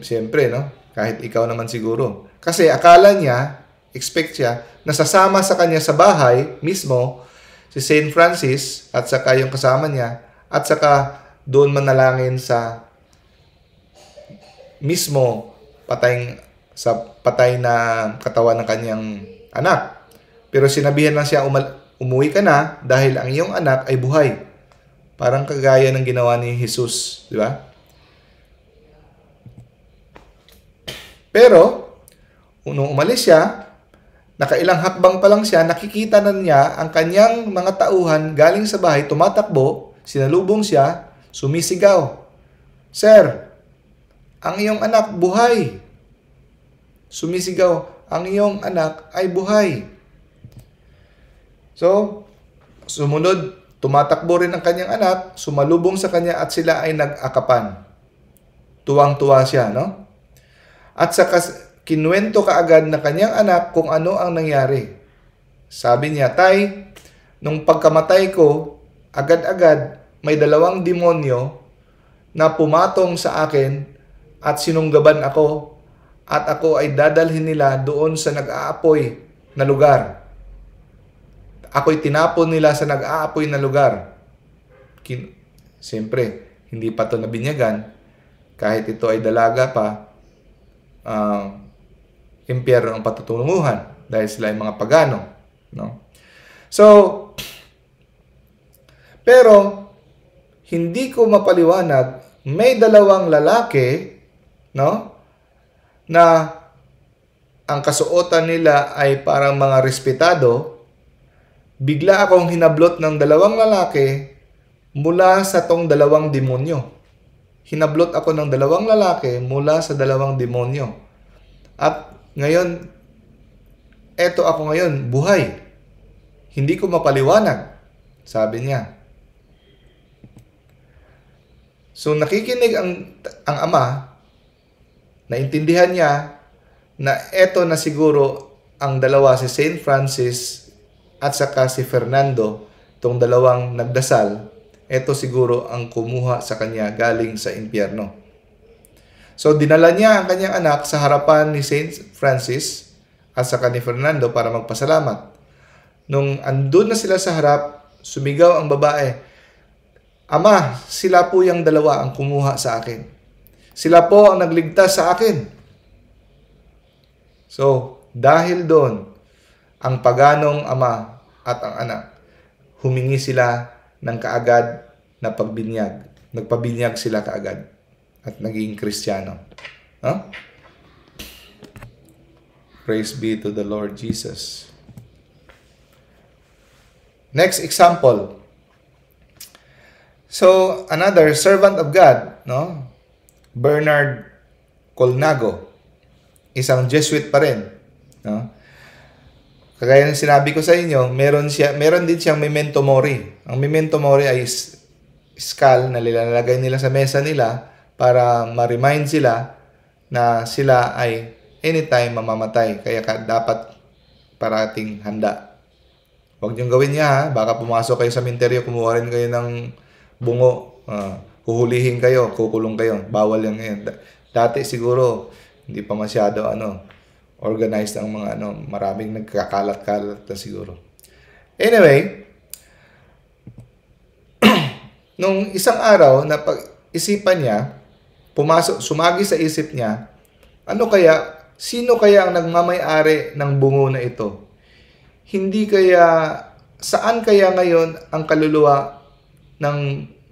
Siyempre, no? Kahit ikaw naman siguro. Kasi akala niya, expect siya, nasasama sa kanya sa bahay mismo si Saint Francis at saka yung kasama niya at saka doon manalangin sa mismo patay sa patay na katawan ng kanyang anak. Pero sinabihan lang siya, umal- umuwi ka na dahil ang iyong anak ay buhay. Parang kagaya ng ginawa ni Jesus, di ba? Pero, nung umalis siya, nakailang hakbang pa lang siya, nakikita na niya ang kanyang mga tauhan galing sa bahay, tumatakbo, sinalubong siya, Sumisigaw, Sir, ang iyong anak buhay. Sumisigaw, ang iyong anak ay buhay. So, sumunod, tumatakbo rin ang kanyang anak, sumalubong sa kanya at sila ay nag-akapan. Tuwang-tuwa siya, no? At sa kas- kinuwento kaagad na kanyang anak kung ano ang nangyari. Sabi niya, Tay, nung pagkamatay ko, agad-agad may dalawang demonyo na pumatong sa akin at sinunggaban ako at ako ay dadalhin nila doon sa nag-aapoy na lugar. Ako'y tinapon nila sa nag-aapoy na lugar. Kin Siyempre, hindi pa to nabinyagan. Kahit ito ay dalaga pa, uh, impyerno ang patutunguhan dahil sila ay mga pagano. No? So, pero hindi ko mapaliwanag, may dalawang lalaki, no? Na ang kasuotan nila ay parang mga respetado, bigla akong hinablot ng dalawang lalaki mula sa tong dalawang demonyo. Hinablot ako ng dalawang lalaki mula sa dalawang demonyo. At ngayon, eto ako ngayon, buhay. Hindi ko mapaliwanag, sabi niya. So nakikinig ang, ang ama, naintindihan niya na eto na siguro ang dalawa si Saint Francis at saka si Fernando, tong dalawang nagdasal, eto siguro ang kumuha sa kanya galing sa impyerno. So dinala niya ang kanyang anak sa harapan ni Saint Francis at saka ni Fernando para magpasalamat. Nung andun na sila sa harap, sumigaw ang babae, Ama, sila po yung dalawa ang kumuha sa akin. Sila po ang nagligtas sa akin. So, dahil doon, ang paganong ama at ang anak, humingi sila ng kaagad na pagbinyag. Nagpabinyag sila kaagad at naging kristyano. Huh? Praise be to the Lord Jesus. Next example, So, another servant of God, no? Bernard Colnago, isang Jesuit pa rin, no? Kagaya ng sinabi ko sa inyo, meron siya, meron din siyang memento mori. Ang memento mori ay skull na nilalagay nila sa mesa nila para ma-remind sila na sila ay anytime mamamatay. Kaya ka, dapat parating handa. Huwag niyong gawin niya ha. Baka pumasok kayo sa minteryo, kumuha rin kayo ng bungo, uh, huhulihin kayo, kukulong kayo. Bawal yan ngayon. Dati siguro, hindi pa masyado ano, organized ang mga ano, maraming nagkakalat-kalat na siguro. Anyway, nung isang araw na pag-isipan niya, pumasok, sumagi sa isip niya, ano kaya, sino kaya ang nagmamayari ng bungo na ito? Hindi kaya, saan kaya ngayon ang kaluluwa ng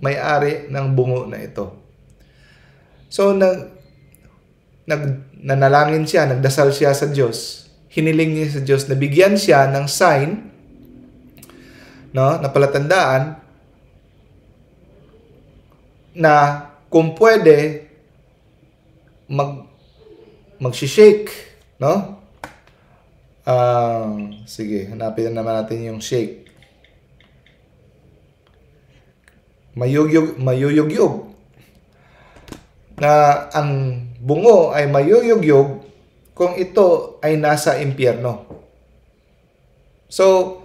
may-ari ng bungo na ito. So, nag, nag, nanalangin siya, nagdasal siya sa Diyos. Hiniling niya sa Diyos na bigyan siya ng sign, no, na palatandaan, na kung pwede, mag, mag-shake, no? Uh, sige, hanapin naman natin yung shake. mayuyog, mayuyugyog. Na ang bungo ay mayuyugyog kung ito ay nasa impyerno. So,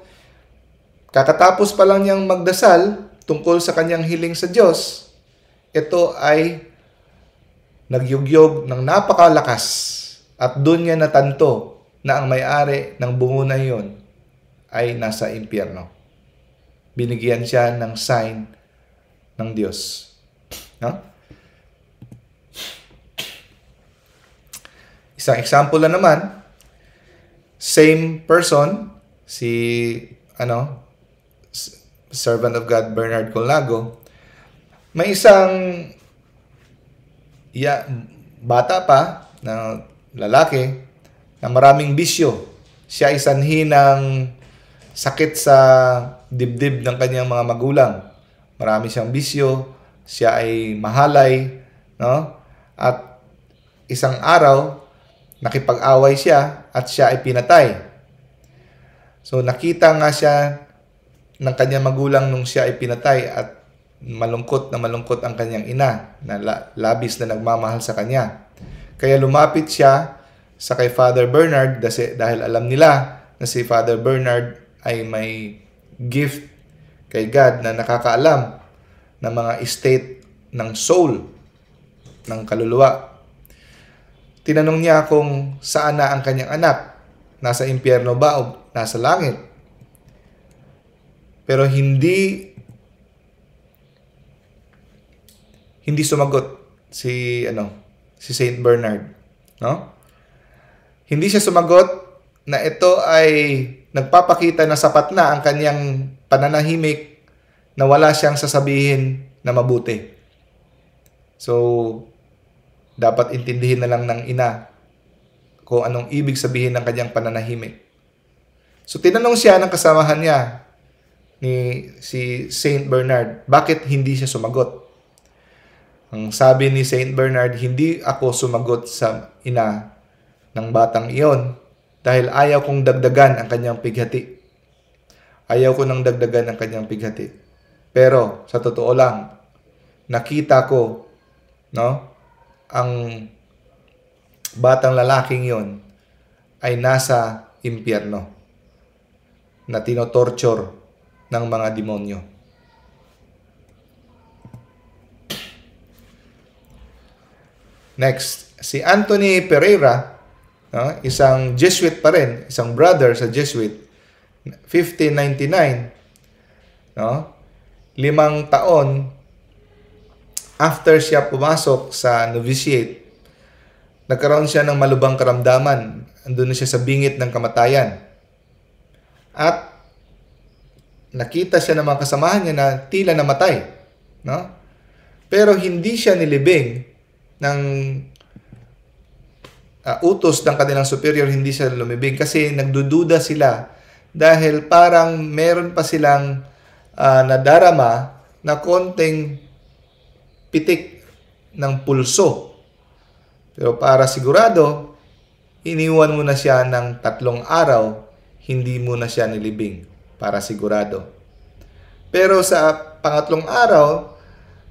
kakatapos pa lang niyang magdasal tungkol sa kanyang hiling sa Diyos, ito ay nagyugyog ng napakalakas at doon niya natanto na ang may-ari ng bungo na iyon ay nasa impyerno. Binigyan siya ng sign ng Diyos. No? Isang example na naman, same person, si ano, servant of God Bernard Colnago, may isang ya, bata pa na lalaki na maraming bisyo. Siya ay sanhi ng sakit sa dibdib ng kanyang mga magulang marami siyang bisyo, siya ay mahalay, no? At isang araw, nakipag-away siya at siya ay pinatay. So nakita nga siya ng kanyang magulang nung siya ay pinatay at malungkot na malungkot ang kanyang ina na labis na nagmamahal sa kanya. Kaya lumapit siya sa kay Father Bernard dahil alam nila na si Father Bernard ay may gift kay God na nakakaalam ng mga state ng soul, ng kaluluwa. Tinanong niya kung saan na ang kanyang anak. Nasa impyerno ba o nasa langit? Pero hindi hindi sumagot si ano si Saint Bernard, no? Hindi siya sumagot na ito ay nagpapakita na sapat na ang kanyang pananahimik na wala siyang sasabihin na mabuti. So, dapat intindihin na lang ng ina kung anong ibig sabihin ng kanyang pananahimik. So, tinanong siya ng kasamahan niya ni si Saint Bernard, bakit hindi siya sumagot? Ang sabi ni Saint Bernard, hindi ako sumagot sa ina ng batang iyon dahil ayaw kong dagdagan ang kanyang pighati. Ayaw ko nang dagdagan ng kanyang pighati. Pero, sa totoo lang, nakita ko, no, ang batang lalaking yon ay nasa impyerno na tinotorture ng mga demonyo. Next, si Anthony Pereira, no, isang Jesuit pa rin, isang brother sa Jesuit, 1599. No? Limang taon after siya pumasok sa novitiate, nagkaroon siya ng malubang karamdaman. Andun na siya sa bingit ng kamatayan. At nakita siya ng mga kasamahan niya na tila namatay. No? Pero hindi siya nilibing ng uh, utos ng kanilang superior, hindi siya lumibing kasi nagdududa sila dahil parang meron pa silang uh, nadarama na konting pitik ng pulso. Pero para sigurado, iniwan mo na siya ng tatlong araw, hindi mo na siya nilibing para sigurado. Pero sa pangatlong araw,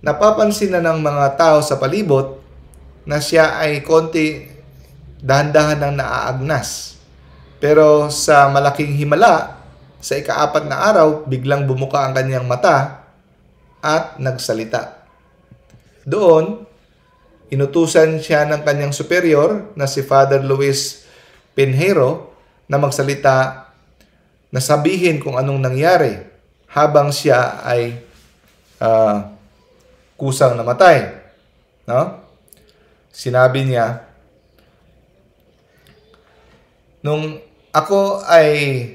napapansin na ng mga tao sa palibot na siya ay konti dahan-dahan ng naaagnas. Pero sa malaking himala, sa ikaapat na araw, biglang bumuka ang kanyang mata at nagsalita. Doon, inutusan siya ng kanyang superior na si Father Luis Pinheiro na magsalita na sabihin kung anong nangyari habang siya ay uh, kusang namatay. No? Sinabi niya, nung ako ay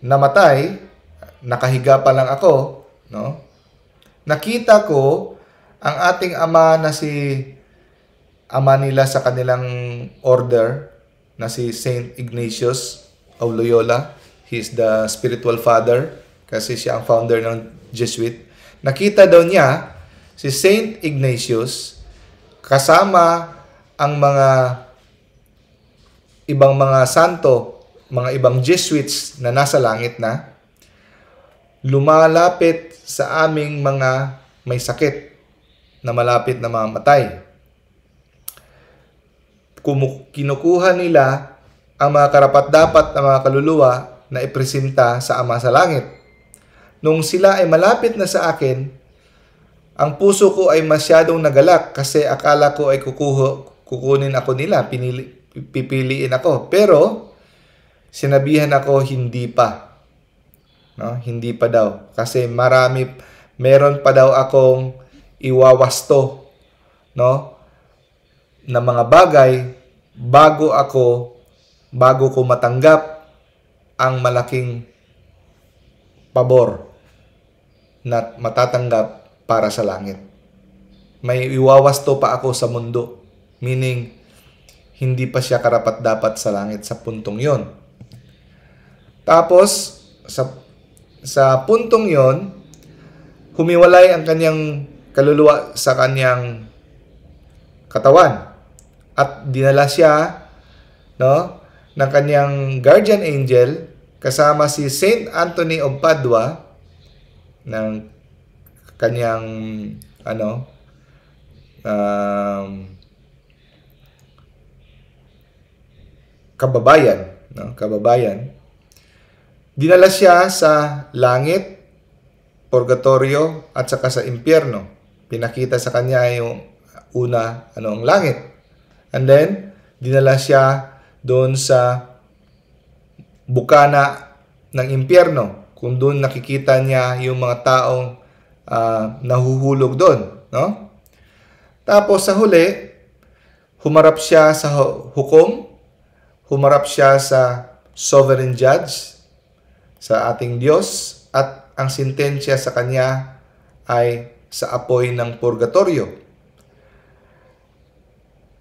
namatay, nakahiga pa lang ako, no? Nakita ko ang ating ama na si ama nila sa kanilang order na si Saint Ignatius of Loyola. He's the spiritual father kasi siya ang founder ng Jesuit. Nakita daw niya si Saint Ignatius kasama ang mga ibang mga santo, mga ibang Jesuits na nasa langit na, lumalapit sa aming mga may sakit na malapit na mamatay. Kumu- kinukuha nila ang mga karapat-dapat na mga kaluluwa na ipresenta sa Ama sa Langit. Nung sila ay malapit na sa akin, ang puso ko ay masyadong nagalak kasi akala ko ay kukuho, kukunin ako nila, pinili, pipiliin ako. Pero, sinabihan ako hindi pa. No? Hindi pa daw. Kasi marami, meron pa daw akong iwawasto. No? Na mga bagay bago ako, bago ko matanggap ang malaking pabor na matatanggap para sa langit. May iwawasto pa ako sa mundo. Meaning, hindi pa siya karapat dapat sa langit sa puntong yon. Tapos, sa, sa puntong yon, humiwalay ang kanyang kaluluwa sa kanyang katawan. At dinala siya no, ng kanyang guardian angel kasama si Saint Anthony of Padua ng kanyang ano um, kababayan, no? kababayan, dinala siya sa langit, purgatorio, at saka sa impyerno. Pinakita sa kanya yung una, ano, ang langit. And then, dinala siya doon sa bukana ng impyerno kung doon nakikita niya yung mga taong uh, nahuhulog doon, no? Tapos sa huli, humarap siya sa hukom humarap siya sa sovereign judge, sa ating Diyos, at ang sintensya sa kanya ay sa apoy ng purgatorio.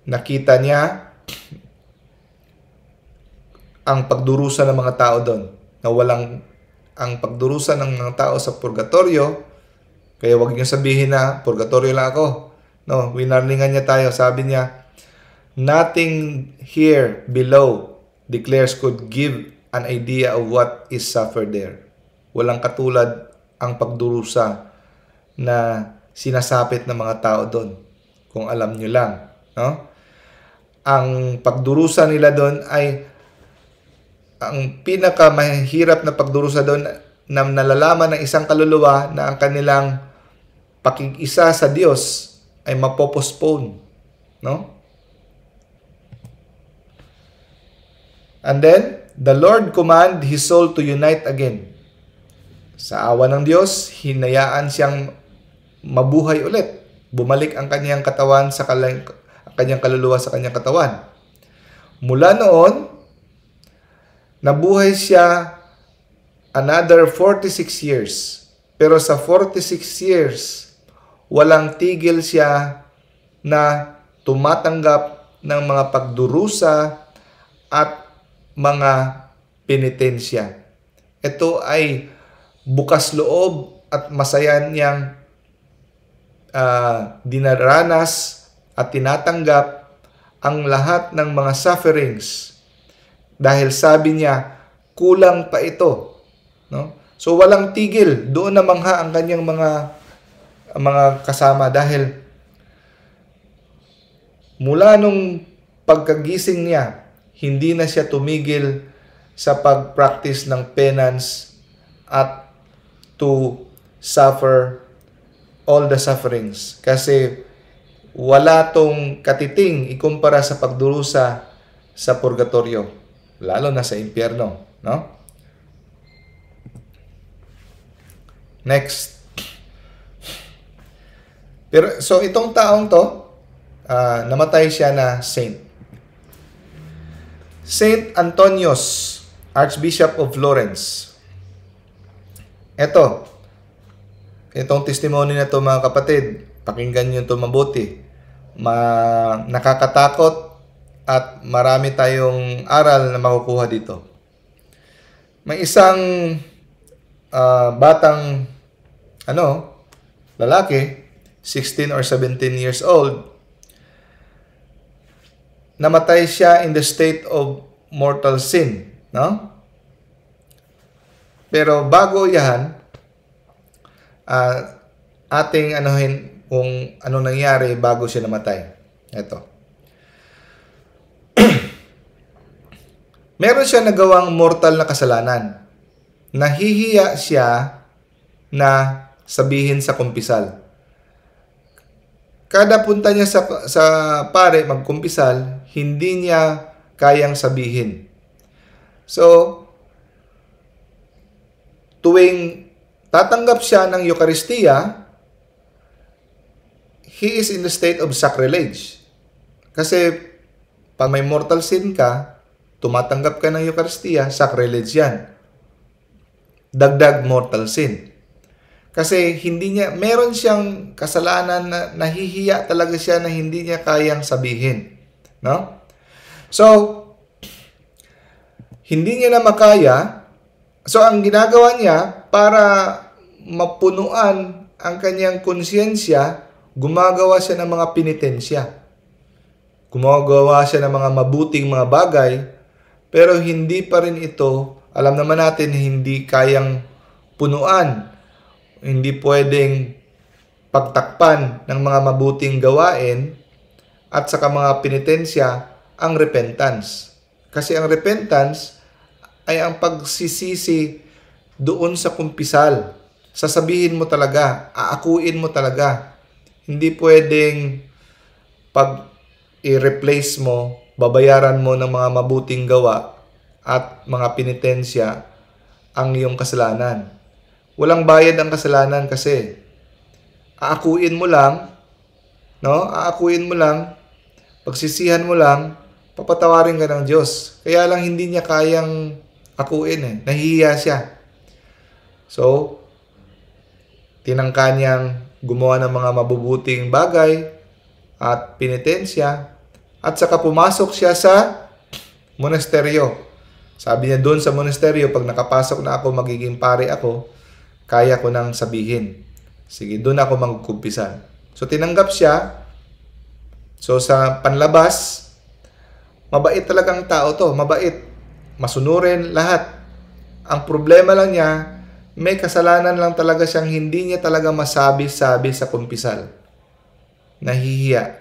Nakita niya ang pagdurusa ng mga tao doon, na walang ang pagdurusa ng mga tao sa purgatorio, kaya huwag niyo sabihin na purgatorio lang ako. No, winarningan niya tayo. Sabi niya, Nothing here below declares could give an idea of what is suffered there. Walang katulad ang pagdurusa na sinasapit ng mga tao doon. Kung alam nyo lang. No? Ang pagdurusa nila doon ay ang pinakamahirap na pagdurusa doon na nalalaman ng isang kaluluwa na ang kanilang pakig-isa sa Diyos ay mapopostpone. No? And then, the Lord command his soul to unite again. Sa awa ng Diyos, hinayaan siyang mabuhay ulit. Bumalik ang kanyang katawan sa kalang, kanyang kaluluwa sa kanyang katawan. Mula noon, nabuhay siya another 46 years. Pero sa 46 years, walang tigil siya na tumatanggap ng mga pagdurusa at mga penitensya. Ito ay bukas loob at masaya niyang uh, dinaranas at tinatanggap ang lahat ng mga sufferings dahil sabi niya kulang pa ito no so walang tigil doon namangha ang kanyang mga mga kasama dahil mula nung pagkagising niya hindi na siya tumigil sa pag-practice ng penance at to suffer all the sufferings. Kasi wala tong katiting ikumpara sa pagdurusa sa purgatorio, lalo na sa impyerno, no? Next. Pero so itong taong to, uh, namatay siya na saint. Saint Antonios, Archbishop of Florence. Ito, itong testimony na to mga kapatid, pakinggan nyo ito mabuti. Ma, nakakatakot at marami tayong aral na makukuha dito. May isang uh, batang ano, lalaki, 16 or 17 years old, namatay siya in the state of mortal sin, no? Pero bago yan, uh, ating anuhin kung ano nangyari bago siya namatay. Ito. Meron siya nagawang mortal na kasalanan. Nahihiya siya na sabihin sa kumpisal. Kada punta niya sa, sa pare magkumpisal, hindi niya kayang sabihin. So, tuwing tatanggap siya ng Eukaristiya, he is in the state of sacrilege. Kasi pag may mortal sin ka, tumatanggap ka ng Eukaristiya, sacrilege yan. Dagdag mortal sin. Kasi hindi niya, meron siyang kasalanan na nahihiya talaga siya na hindi niya kayang sabihin. No? So, hindi niya na makaya. So, ang ginagawa niya para mapunuan ang kanyang konsyensya, gumagawa siya ng mga penitensya. Gumagawa siya ng mga mabuting mga bagay, pero hindi pa rin ito, alam naman natin, hindi kayang punuan. Hindi pwedeng pagtakpan ng mga mabuting gawain at saka mga penitensya ang repentance. Kasi ang repentance ay ang pagsisisi doon sa kumpisal. Sasabihin mo talaga, aakuin mo talaga. Hindi pwedeng pag i-replace mo, babayaran mo ng mga mabuting gawa at mga penitensya ang iyong kasalanan. Walang bayad ang kasalanan kasi aakuin mo lang, no? Aakuin mo lang pagsisihan mo lang, papatawarin ka ng Diyos. Kaya lang hindi niya kayang akuin eh. Nahihiya siya. So, tinangka niyang gumawa ng mga mabubuting bagay at penitensya at saka pumasok siya sa monasteryo. Sabi niya doon sa monasteryo, pag nakapasok na ako, magiging pare ako, kaya ko nang sabihin. Sige, doon ako magkumpisan. So tinanggap siya So sa panlabas, mabait talagang tao to, mabait. Masunurin lahat. Ang problema lang niya, may kasalanan lang talaga siyang hindi niya talaga masabi-sabi sa kumpisal. Nahihiya.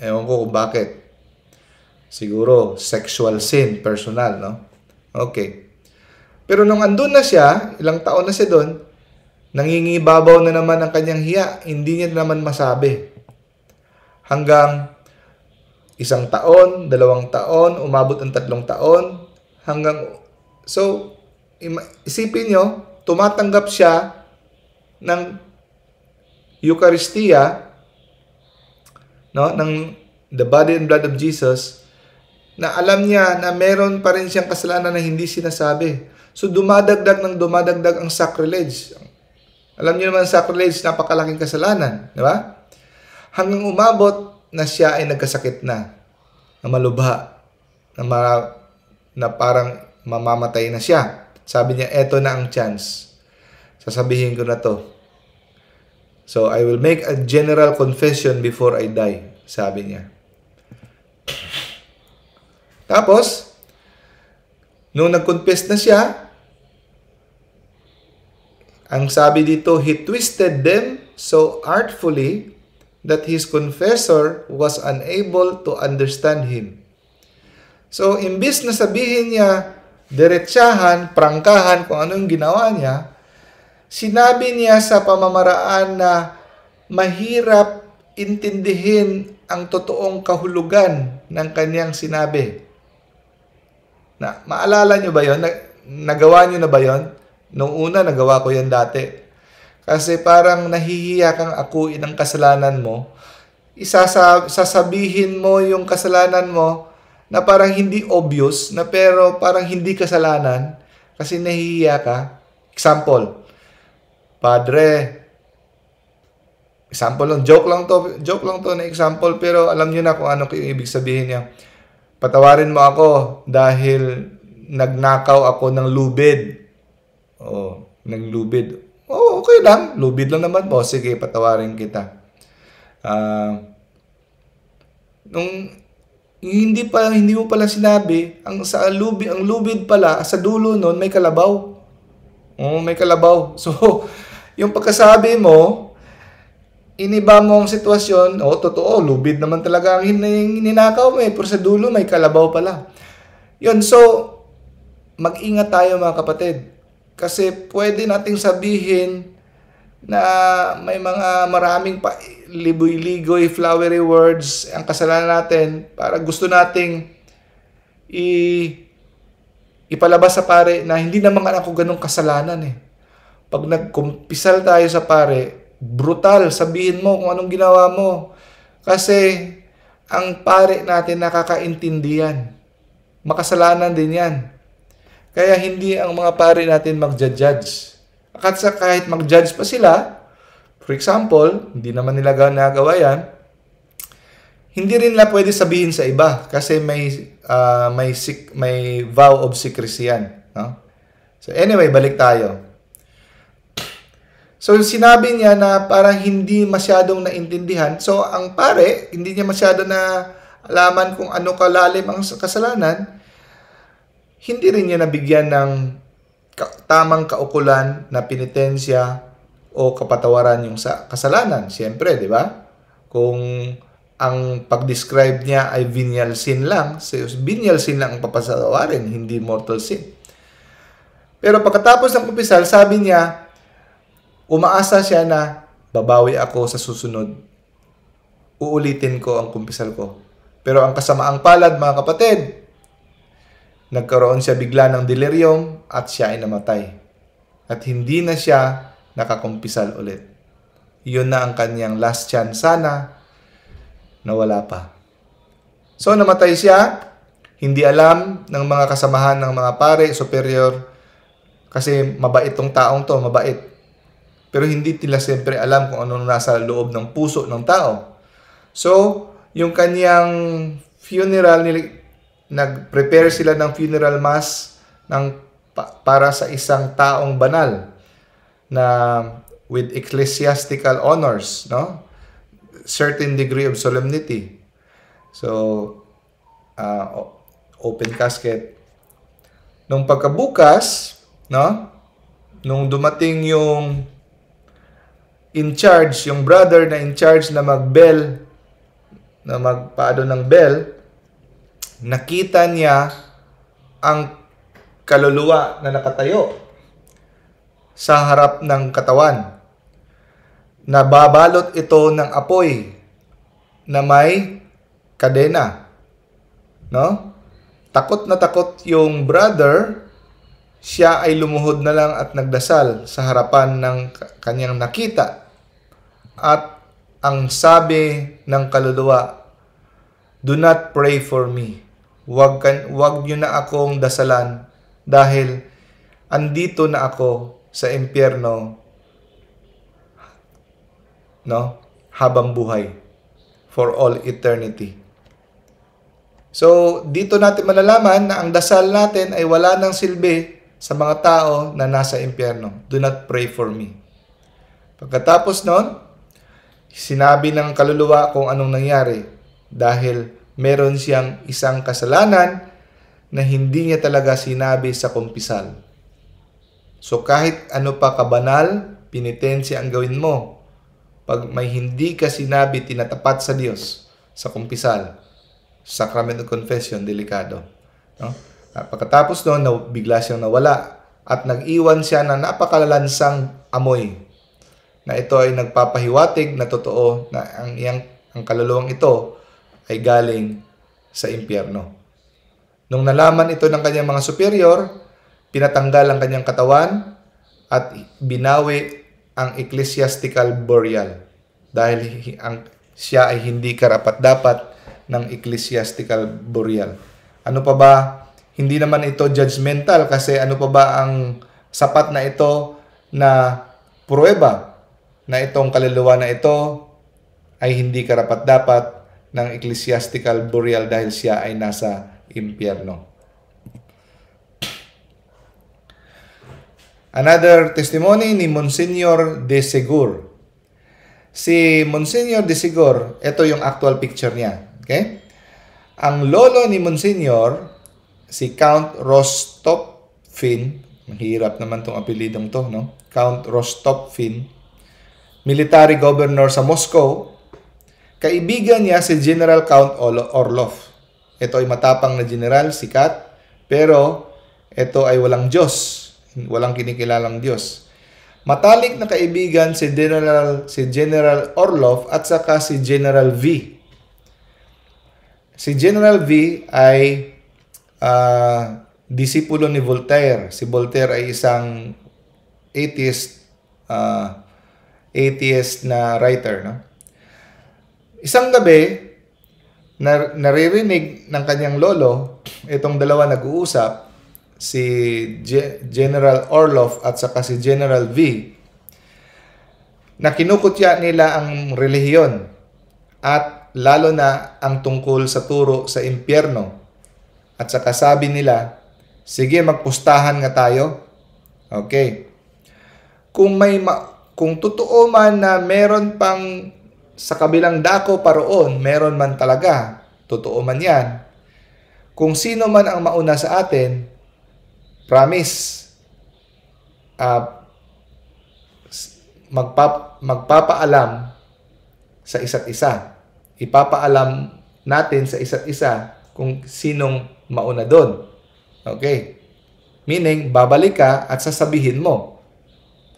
Ewan ko kung bakit. Siguro, sexual sin, personal, no? Okay. Pero nung andun na siya, ilang taon na siya doon, nangingibabaw na naman ang kanyang hiya, hindi niya naman masabi hanggang isang taon, dalawang taon, umabot ang tatlong taon, hanggang... So, isipin nyo, tumatanggap siya ng Eucharistia, no, ng the body and blood of Jesus, na alam niya na meron pa rin siyang kasalanan na hindi sinasabi. So, dumadagdag ng dumadagdag ang sacrilege. Alam niyo naman, sacrilege, napakalaking kasalanan. Di ba? hanggang umabot na siya ay nagkasakit na, na malubha, na, mara, na parang mamamatay na siya. Sabi niya, eto na ang chance. Sasabihin ko na to. So, I will make a general confession before I die, sabi niya. Tapos, nung nag na siya, ang sabi dito, He twisted them so artfully that his confessor was unable to understand him. So, imbis na sabihin niya, diretsyahan, prangkahan kung ano yung ginawa niya, sinabi niya sa pamamaraan na mahirap intindihin ang totoong kahulugan ng kanyang sinabi. Na, maalala niyo ba yon? Nagawa niyo na ba yon? Noong una, nagawa ko yan dati kasi parang nahihiya kang akuin ang kasalanan mo. Isasab- mo yung kasalanan mo na parang hindi obvious, na pero parang hindi kasalanan kasi nahihiya ka. Example, Padre, example lang, joke lang to, joke lang to na example, pero alam niyo na kung ano yung ibig sabihin niya. Patawarin mo ako dahil nagnakaw ako ng lubid. Oh, ng lubid okay lang, lubid lang naman po, sige, patawarin kita. Uh, nung hindi pa hindi mo pala sinabi, ang sa lubid, ang lubid pala sa dulo noon may kalabaw. Oh, may kalabaw. So, yung pagkasabi mo, iniba mo ang sitwasyon, oh, totoo, lubid naman talaga ang ninakaw mo eh, pero sa dulo may kalabaw pala. Yun, so, mag-ingat tayo mga kapatid. Kasi pwede nating sabihin na may mga maraming pa, liboy-ligoy, flowery words ang kasalanan natin para gusto nating i ipalabas sa pare na hindi naman ako ganong kasalanan eh. Pag nagkumpisal tayo sa pare, brutal, sabihin mo kung anong ginawa mo. Kasi ang pare natin nakakaintindihan. Makasalanan din yan. Kaya hindi ang mga pare natin magja-judge at sa kahit mag-judge pa sila, for example, hindi naman nila nagawa yan, hindi rin nila pwede sabihin sa iba kasi may uh, may sec- may vow of secrecy yan, no? So anyway, balik tayo. So sinabi niya na parang hindi masyadong naintindihan. So ang pare, hindi niya masyado na alaman kung ano kalalim ang kasalanan. Hindi rin niya nabigyan ng ka- tamang kaukulan na penitensya o kapatawaran yung sa kasalanan. Siyempre, di ba? Kung ang pag-describe niya ay venial sin lang, so venial sin lang ang papasatawarin, hindi mortal sin. Pero pagkatapos ng kumpisal, sabi niya, umaasa siya na babawi ako sa susunod. Uulitin ko ang kumpisal ko. Pero ang kasamaang palad, mga kapatid, Nagkaroon siya bigla ng delirium at siya ay namatay. At hindi na siya nakakumpisal ulit. Yun na ang kanyang last chance sana na wala pa. So namatay siya, hindi alam ng mga kasamahan ng mga pare, superior, kasi mabait tong taong to, mabait. Pero hindi tila siyempre alam kung ano nasa loob ng puso ng tao. So, yung kanyang funeral, nag-prepare sila ng funeral mass ng, para sa isang taong banal na with ecclesiastical honors, no? Certain degree of solemnity. So, uh, open casket. Nung pagkabukas, no? Nung dumating yung in charge, yung brother na in charge na magbell na magpaado ng bell, nakita niya ang kaluluwa na nakatayo sa harap ng katawan. Nababalot ito ng apoy na may kadena. No? Takot na takot yung brother, siya ay lumuhod na lang at nagdasal sa harapan ng kanyang nakita. At ang sabi ng kaluluwa, Do not pray for me Huwag, kan, huwag nyo na akong dasalan dahil andito na ako sa impyerno no? habang buhay for all eternity. So, dito natin malalaman na ang dasal natin ay wala ng silbi sa mga tao na nasa impyerno. Do not pray for me. Pagkatapos noon, sinabi ng kaluluwa kung anong nangyari dahil meron siyang isang kasalanan na hindi niya talaga sinabi sa kumpisal. So kahit ano pa kabanal, pinitensya ang gawin mo. Pag may hindi ka sinabi tinatapat sa Diyos sa kumpisal, sacrament of confession, delikado. No? At pagkatapos noon, bigla siyang nawala at nag-iwan siya ng napakalalansang amoy na ito ay nagpapahiwatig na totoo na ang, iyang, ang kaluluwang ito ay galing sa impyerno. Nung nalaman ito ng kanyang mga superior, pinatanggal ang kanyang katawan at binawi ang ecclesiastical burial dahil ang, siya ay hindi karapat-dapat ng ecclesiastical burial. Ano pa ba? Hindi naman ito judgmental kasi ano pa ba ang sapat na ito na pruweba na itong kaluluwa na ito ay hindi karapat-dapat ng ecclesiastical burial dahil siya ay nasa impyerno. Another testimony ni Monsignor de Segur. Si Monsignor de Segur, ito yung actual picture niya. Okay? Ang lolo ni Monsignor, si Count Rostopfin, mahirap naman tong apelidong to, no? Count Rostopfin, military governor sa Moscow Kaibigan niya si General Count Orlov. Ito ay matapang na general, sikat, pero ito ay walang Diyos. Walang kinikilalang Diyos. Matalik na kaibigan si General, si General Orlov at saka si General V. Si General V ay uh, disipulo ni Voltaire. Si Voltaire ay isang atheist, uh, atheist na writer. No? Isang gabi, nar- naririnig ng kanyang lolo, itong dalawa nag-uusap, si G- General Orlov at saka si General V, na kinukutya nila ang relihiyon at lalo na ang tungkol sa turo sa impyerno. At saka sabi nila, sige magpustahan nga tayo. Okay. Kung may ma- kung totoo man na meron pang sa kabilang dako pa roon, meron man talaga. Totoo man yan. Kung sino man ang mauna sa atin, promise, uh, ah, magpap- magpapaalam sa isa't isa. Ipapaalam natin sa isa't isa kung sinong mauna doon. Okay. Meaning, babalik ka at sasabihin mo,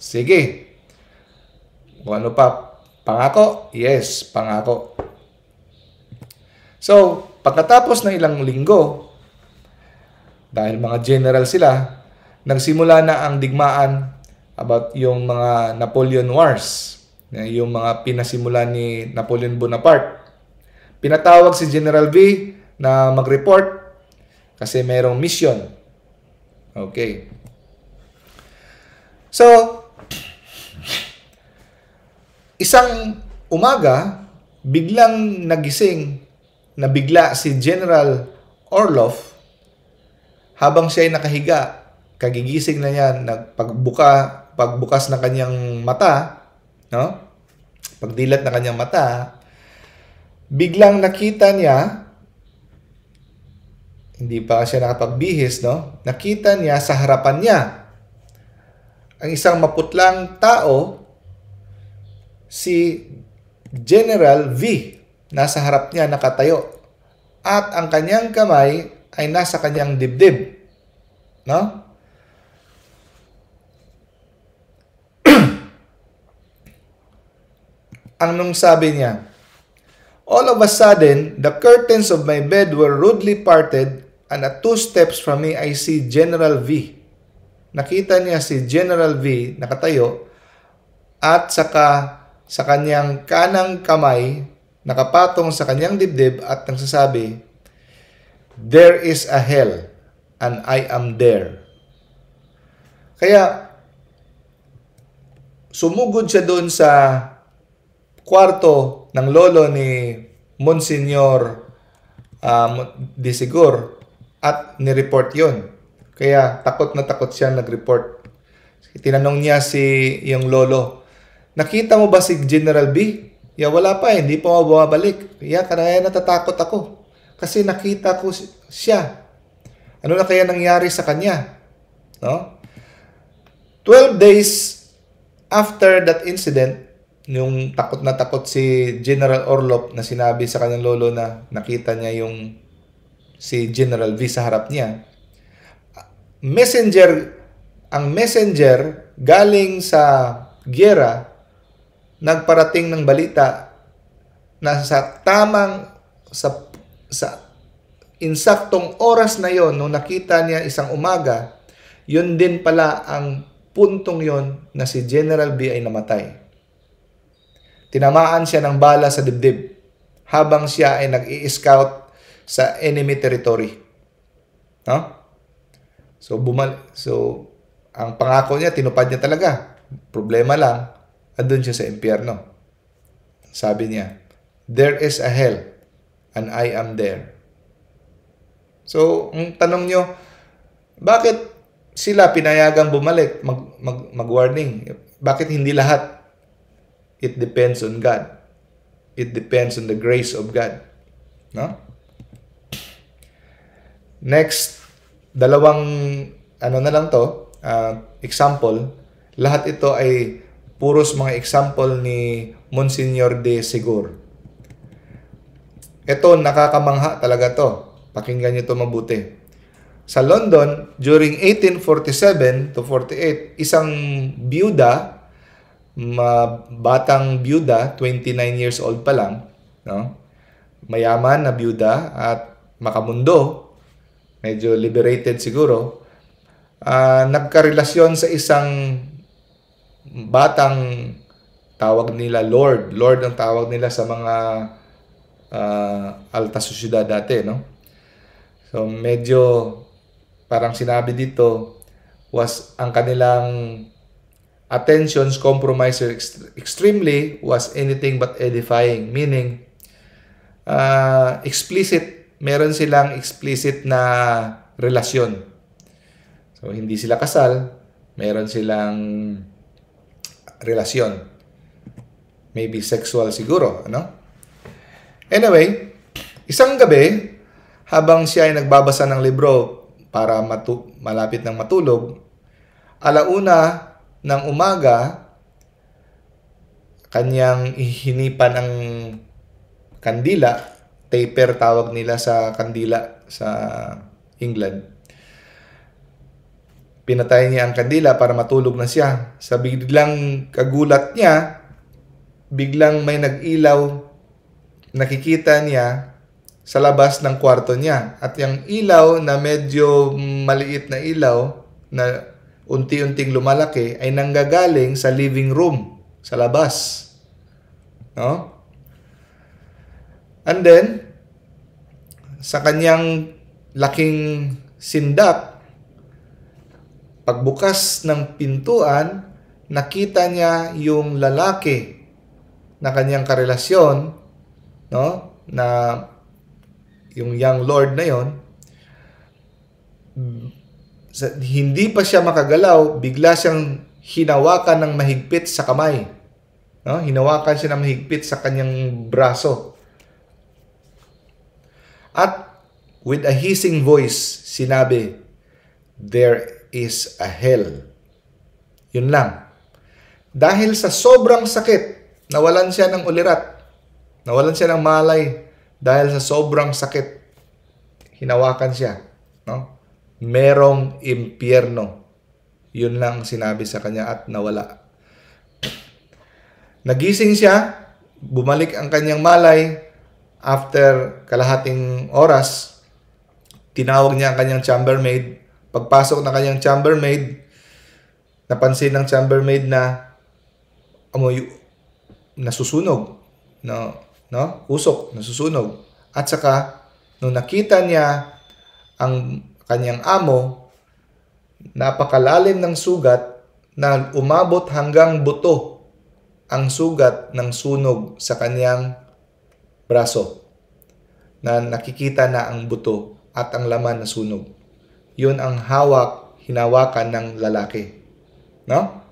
sige, kung ano pa, Pangako? Yes, pangako. So, pagkatapos ng ilang linggo, dahil mga general sila, nagsimula na ang digmaan about yung mga Napoleon Wars, eh, yung mga pinasimula ni Napoleon Bonaparte. Pinatawag si General V na mag-report kasi mayroong mission. Okay. So, Isang umaga, biglang nagising na bigla si General Orlov habang siya ay nakahiga, kagigising na niya, nagpagbuka, pagbukas ng kanyang mata, no? Pagdilat ng kanyang mata, biglang nakita niya hindi pa siya nakapagbihis, no? Nakita niya sa harapan niya ang isang maputlang tao si General V. Nasa harap niya nakatayo. At ang kanyang kamay ay nasa kanyang dibdib. No? ang nung sabi niya, All of a sudden, the curtains of my bed were rudely parted and at two steps from me, I see General V. Nakita niya si General V nakatayo at saka sa kanyang kanang kamay, nakapatong sa kanyang dibdib at nagsasabi, There is a hell and I am there. Kaya, sumugod siya doon sa kwarto ng lolo ni Monsignor um, ah, de Sigur at nireport yon. Kaya takot na takot siya nag-report. Tinanong niya si yung lolo, Nakita mo ba si General B? Ya, wala pa eh. Hindi pa ako bumabalik. Ya, kaya natatakot ako. Kasi nakita ko siya. Ano na kaya nangyari sa kanya? No? 12 days after that incident, yung takot na takot si General Orlop na sinabi sa kanyang lolo na nakita niya yung si General V sa harap niya. Messenger, ang messenger galing sa Gera nagparating ng balita na sa tamang sa sa insaktong oras na yon nung nakita niya isang umaga, yun din pala ang puntong yon na si General B ay namatay. Tinamaan siya ng bala sa dibdib habang siya ay nag-i-scout sa enemy territory. No? So, bumal so ang pangako niya, tinupad niya talaga. Problema lang, andun siya sa impyerno. Sabi niya, There is a hell, and I am there. So, ang tanong nyo, bakit sila pinayagang bumalik, mag, mag, mag-warning? Bakit hindi lahat? It depends on God. It depends on the grace of God. No? Next, dalawang ano na lang to, uh, example, lahat ito ay puros mga example ni Monsignor de Sigur. Ito, nakakamangha talaga to. Pakinggan nyo to mabuti. Sa London, during 1847 to 48, isang byuda, batang byuda, 29 years old pa lang, no? mayaman na byuda at makamundo, medyo liberated siguro, uh, nagkarelasyon sa isang batang tawag nila Lord. Lord ang tawag nila sa mga uh, alta sociedad dati, no? So medyo parang sinabi dito was ang kanilang attentions compromised extremely was anything but edifying meaning uh, explicit meron silang explicit na relasyon so hindi sila kasal meron silang relasyon. Maybe sexual siguro, ano? Anyway, isang gabi, habang siya ay nagbabasa ng libro para matu- malapit ng matulog, alauna ng umaga, kanyang hinipan ang kandila, taper tawag nila sa kandila sa England. Pinatay niya ang kandila para matulog na siya. Sa biglang kagulat niya, biglang may nag-ilaw. Nakikita niya sa labas ng kwarto niya. At yung ilaw na medyo maliit na ilaw na unti-unting lumalaki ay nanggagaling sa living room, sa labas. No? And then, sa kanyang laking sindak, Pagbukas ng pintuan, nakita niya yung lalaki na kanyang karelasyon, no? Na yung young lord na yon hindi pa siya makagalaw, bigla siyang hinawakan ng mahigpit sa kamay. No? Hinawakan siya ng mahigpit sa kanyang braso. At with a hissing voice, sinabi, There is a hell. Yun lang. Dahil sa sobrang sakit, nawalan siya ng ulirat. Nawalan siya ng malay dahil sa sobrang sakit. Hinawakan siya. No? Merong impierno. Yun lang sinabi sa kanya at nawala. Nagising siya, bumalik ang kanyang malay after kalahating oras. Tinawag niya ang kanyang chambermaid Pagpasok ng kanyang chambermaid, napansin ng chambermaid na amoy nasusunog. No, no? Usok, nasusunog. At saka, nung nakita niya ang kanyang amo, napakalalim ng sugat na umabot hanggang buto ang sugat ng sunog sa kanyang braso na nakikita na ang buto at ang laman na sunog yun ang hawak, hinawakan ng lalaki. No?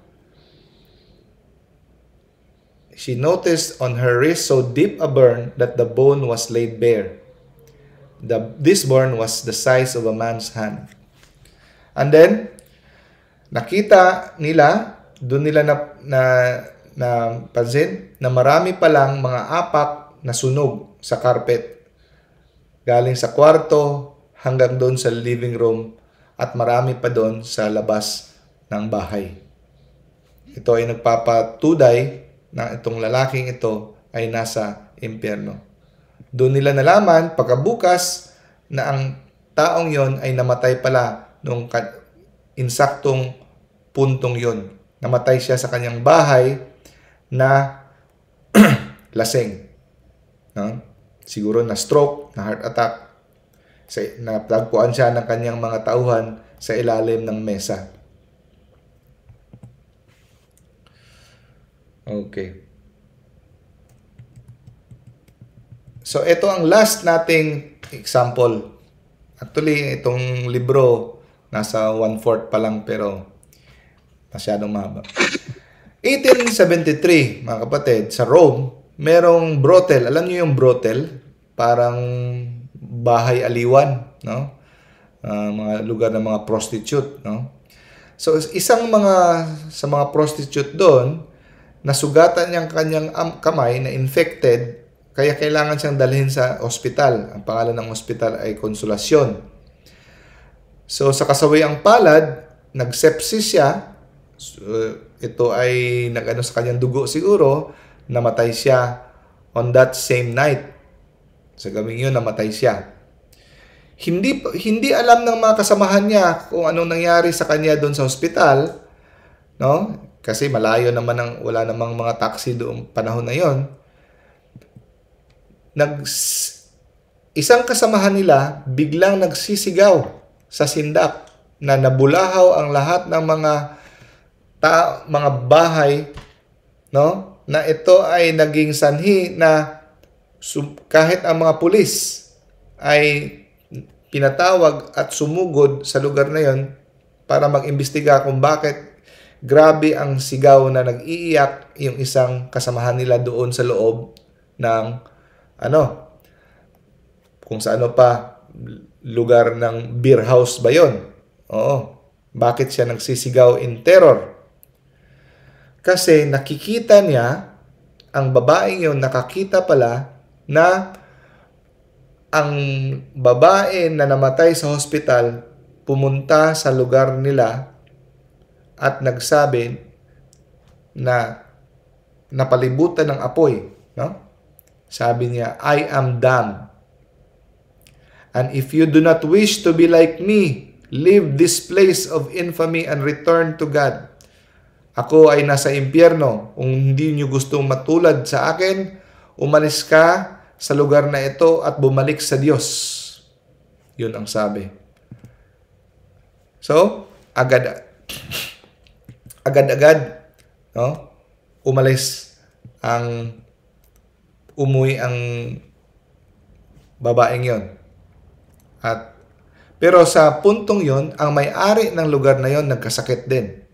She noticed on her wrist so deep a burn that the bone was laid bare. The, this burn was the size of a man's hand. And then, nakita nila, doon nila na, na, na pansin, na marami palang mga apak na sunog sa carpet. Galing sa kwarto, hanggang doon sa living room at marami pa doon sa labas ng bahay. Ito ay nagpapatuday na itong lalaking ito ay nasa impyerno. Doon nila nalaman pagkabukas na ang taong yon ay namatay pala nung insaktong puntong yon. Namatay siya sa kanyang bahay na laseng. No? Siguro na stroke, na heart attack, sa, natagpuan siya ng kanyang mga tauhan sa ilalim ng mesa. Okay. So ito ang last nating example. Actually, itong libro nasa one-fourth pa lang pero masyadong mahaba. 1873, mga kapatid, sa Rome, merong brothel. Alam niyo yung brothel? Parang bahay aliwan, no? Uh, mga lugar ng mga prostitute, no? So isang mga sa mga prostitute doon nasugatan niyang kanyang kamay na infected kaya kailangan siyang dalhin sa ospital. Ang pangalan ng ospital ay Konsolasyon. So sa kasawiang palad, nagsepsis siya. So, eh, ito ay nagano sa kanyang dugo siguro, namatay siya on that same night. Sa gabi yun, namatay siya. Hindi, hindi alam ng mga kasamahan niya kung anong nangyari sa kanya doon sa ospital. No? Kasi malayo naman ang wala namang mga taxi doon panahon na yon. Nag, isang kasamahan nila biglang nagsisigaw sa sindak na nabulahaw ang lahat ng mga ta, mga bahay no na ito ay naging sanhi na kahit ang mga pulis ay pinatawag at sumugod sa lugar na yon para mag-imbestiga kung bakit grabe ang sigaw na nag-iiyak yung isang kasamahan nila doon sa loob ng ano kung sa ano pa lugar ng beer house ba yon oo bakit siya nagsisigaw in terror kasi nakikita niya ang babaeng yon nakakita pala na ang babae na namatay sa hospital pumunta sa lugar nila at nagsabi na napalibutan ng apoy. No? Sabi niya, I am damned. And if you do not wish to be like me, leave this place of infamy and return to God. Ako ay nasa impyerno. Kung hindi niyo gustong matulad sa akin, umalis ka sa lugar na ito at bumalik sa Diyos. Yun ang sabi. So, agad agad-agad no? umalis ang umuwi ang babaeng yon. At pero sa puntong yon, ang may-ari ng lugar na yon nagkasakit din.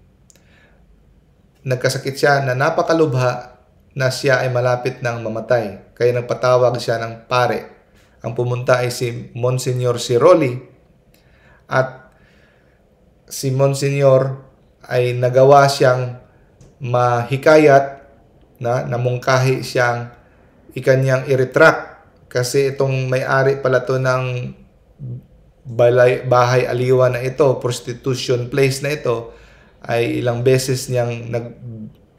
Nagkasakit siya na napakalubha na siya ay malapit ng mamatay kaya nagpatawag siya ng pare. Ang pumunta ay si Monsignor Siroli at si Monsignor ay nagawa siyang mahikayat na namungkahi siyang ikanyang i-retract kasi itong may-ari pala to ng balay, bahay aliwa na ito, prostitution place na ito ay ilang beses niyang nag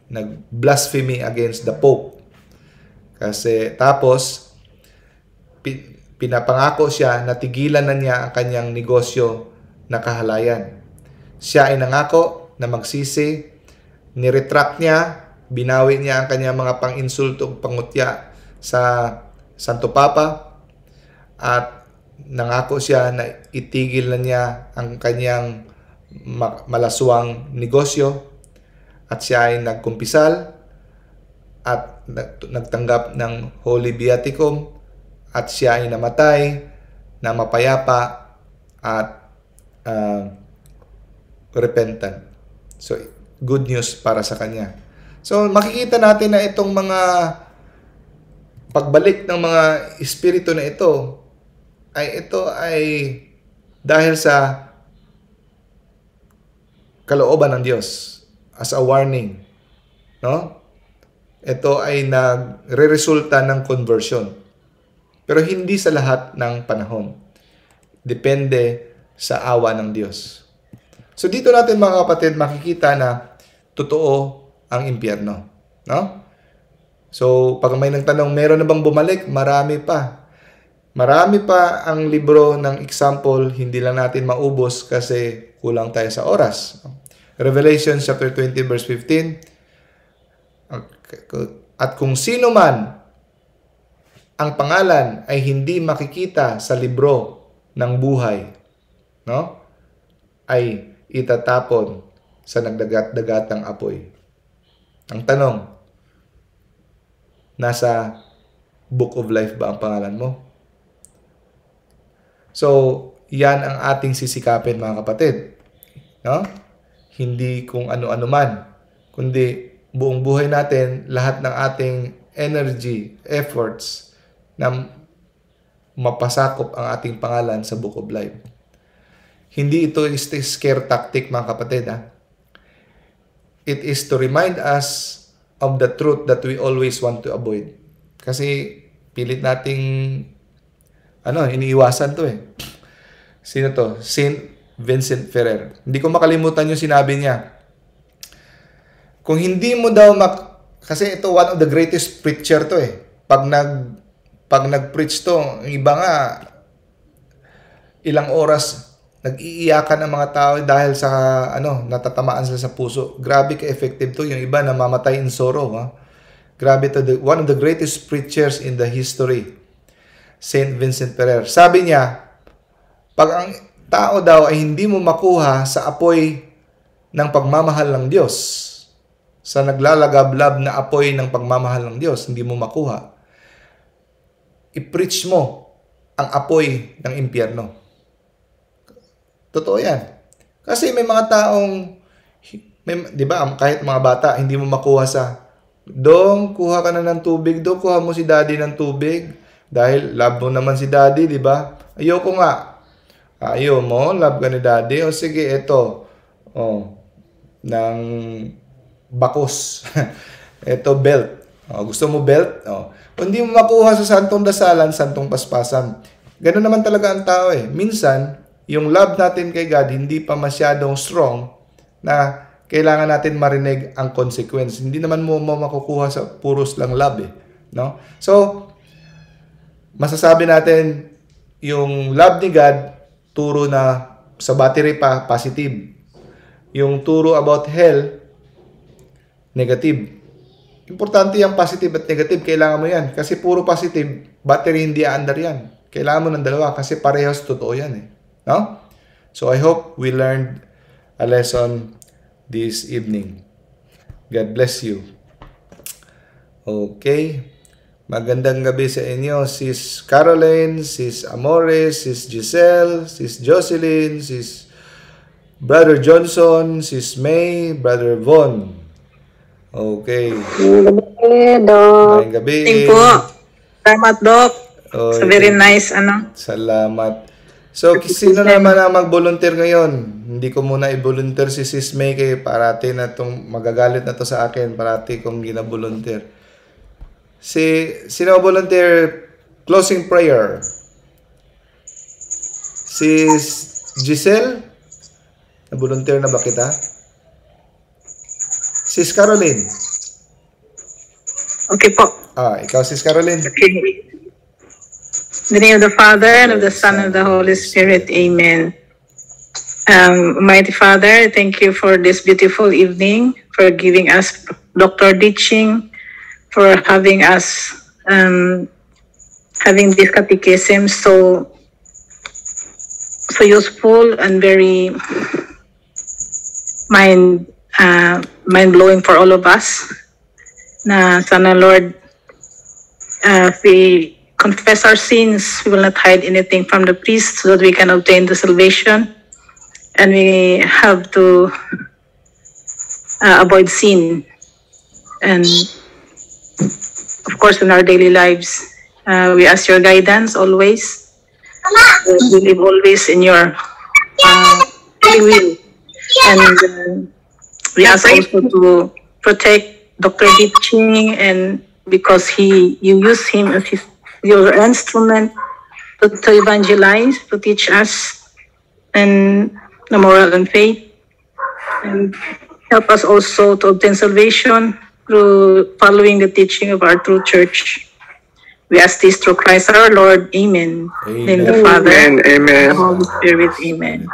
nag blasphemy against the pope kasi tapos pinapangako siya na tigilan na niya ang kanyang negosyo na kahalayan. Siya ay nangako na magsisi, niretract niya, binawi niya ang kanyang mga panginsulto o pangutya sa Santo Papa at nangako siya na itigil na niya ang kanyang malaswang negosyo at siya ay nagkumpisal at nagtanggap ng Holy Viaticum at siya ay namatay na mapayapa at uh, repentant. So, good news para sa kanya. So, makikita natin na itong mga pagbalik ng mga espiritu na ito ay ito ay dahil sa kalooban ng Diyos as a warning. No? ito ay nagre-resulta ng conversion. Pero hindi sa lahat ng panahon. Depende sa awa ng Diyos. So dito natin mga kapatid makikita na totoo ang impyerno. No? So pag may nagtanong, meron na bang bumalik? Marami pa. Marami pa ang libro ng example, hindi lang natin maubos kasi kulang tayo sa oras. Revelation chapter 20 verse 15, at kung sino man ang pangalan ay hindi makikita sa libro ng buhay, no? Ay itatapon sa nagdagat-dagat ng apoy. Ang tanong, nasa Book of Life ba ang pangalan mo? So, yan ang ating sisikapin mga kapatid. No? Hindi kung ano-ano man, kundi buong buhay natin, lahat ng ating energy, efforts na mapasakop ang ating pangalan sa Book of Life. Hindi ito is scare tactic mga kapatid. Ha? It is to remind us of the truth that we always want to avoid. Kasi pilit nating ano, iniiwasan to eh. Sino to? Saint Vincent Ferrer. Hindi ko makalimutan yung sinabi niya. Kung hindi mo daw mak... Kasi ito one of the greatest preacher to eh. Pag nag pag nag-preach to, iba nga ilang oras nag-iiyakan ang mga tao dahil sa ano, natatamaan sila sa puso. Grabe ka-effective to. Yung iba namamatay in sorrow. Ha? Grabe to. The, one of the greatest preachers in the history. St. Vincent Ferrer. Sabi niya, pag ang tao daw ay hindi mo makuha sa apoy ng pagmamahal ng Diyos, sa naglalagablab na apoy ng pagmamahal ng Diyos, hindi mo makuha. I-preach mo ang apoy ng impyerno. Totoo yan. Kasi may mga taong, may, di ba, kahit mga bata, hindi mo makuha sa, Dong, kuha ka na ng tubig. Dong, kuha mo si daddy ng tubig. Dahil love mo naman si daddy, di ba? Ayoko nga. Ayaw mo, love ka ni daddy. O sige, eto. O, ng bakos. Ito, belt. O, oh, gusto mo belt? O. Oh. Kung di mo makuha sa santong dasalan, santong paspasan. Ganun naman talaga ang tao eh. Minsan, yung love natin kay God hindi pa masyadong strong na kailangan natin marinig ang consequence. Hindi naman mo, mo makukuha sa puros lang love eh. No? So, masasabi natin yung love ni God, turo na sa battery pa, positive. Yung turo about hell, negative. Importante yung positive at negative. Kailangan mo yan. Kasi puro positive, battery hindi aandar yan. Kailangan mo ng dalawa kasi parehas totoo yan eh. No? So I hope we learned a lesson this evening. God bless you. Okay. Magandang gabi sa inyo, Sis Caroline, Sis Amore, Sis Giselle, Sis Jocelyn, Sis Brother Johnson, Sis May, Brother Von. Okay. Magandang gabi, Doc. Magandang gabi. Thank po. Salamat, Doc. Oh, so, very nice, ano? Salamat. So, sino naman ang mag-volunteer ngayon? Hindi ko muna i-volunteer si Sis May kay parati na itong magagalit na to sa akin parati kong gina-volunteer. Si, sino volunteer closing prayer? Sis Giselle? Na-volunteer na ba kita? Sis Caroline. Okay po. Ah, ikaw Sis Caroline. Okay. In the name of the Father, and of the Son, and of the Holy Spirit. Amen. Um, Mighty Father, thank you for this beautiful evening, for giving us Dr. Ditching, for having us um, having this catechism so so useful and very mind uh, mind-blowing for all of us na sana Lord uh, if we confess our sins we will not hide anything from the priest so that we can obtain the salvation and we have to uh, avoid sin and of course in our daily lives uh, we ask your guidance always we live always in your uh, will and we ask also to protect Dr. Deep Ching and because he you use him as his, your instrument to, to evangelize, to teach us and the moral and faith and help us also to obtain salvation through following the teaching of our true church. We ask this through Christ our Lord. Amen. Amen. In the Father, amen. and the Holy Spirit. Amen.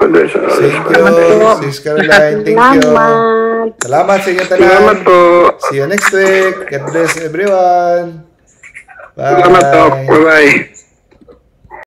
Thank you, Sis Caroline. Thank you. Salamat sa inyo tanan. Salamat po. See you next week. God bless everyone. Bye. Salamat po. Bye-bye.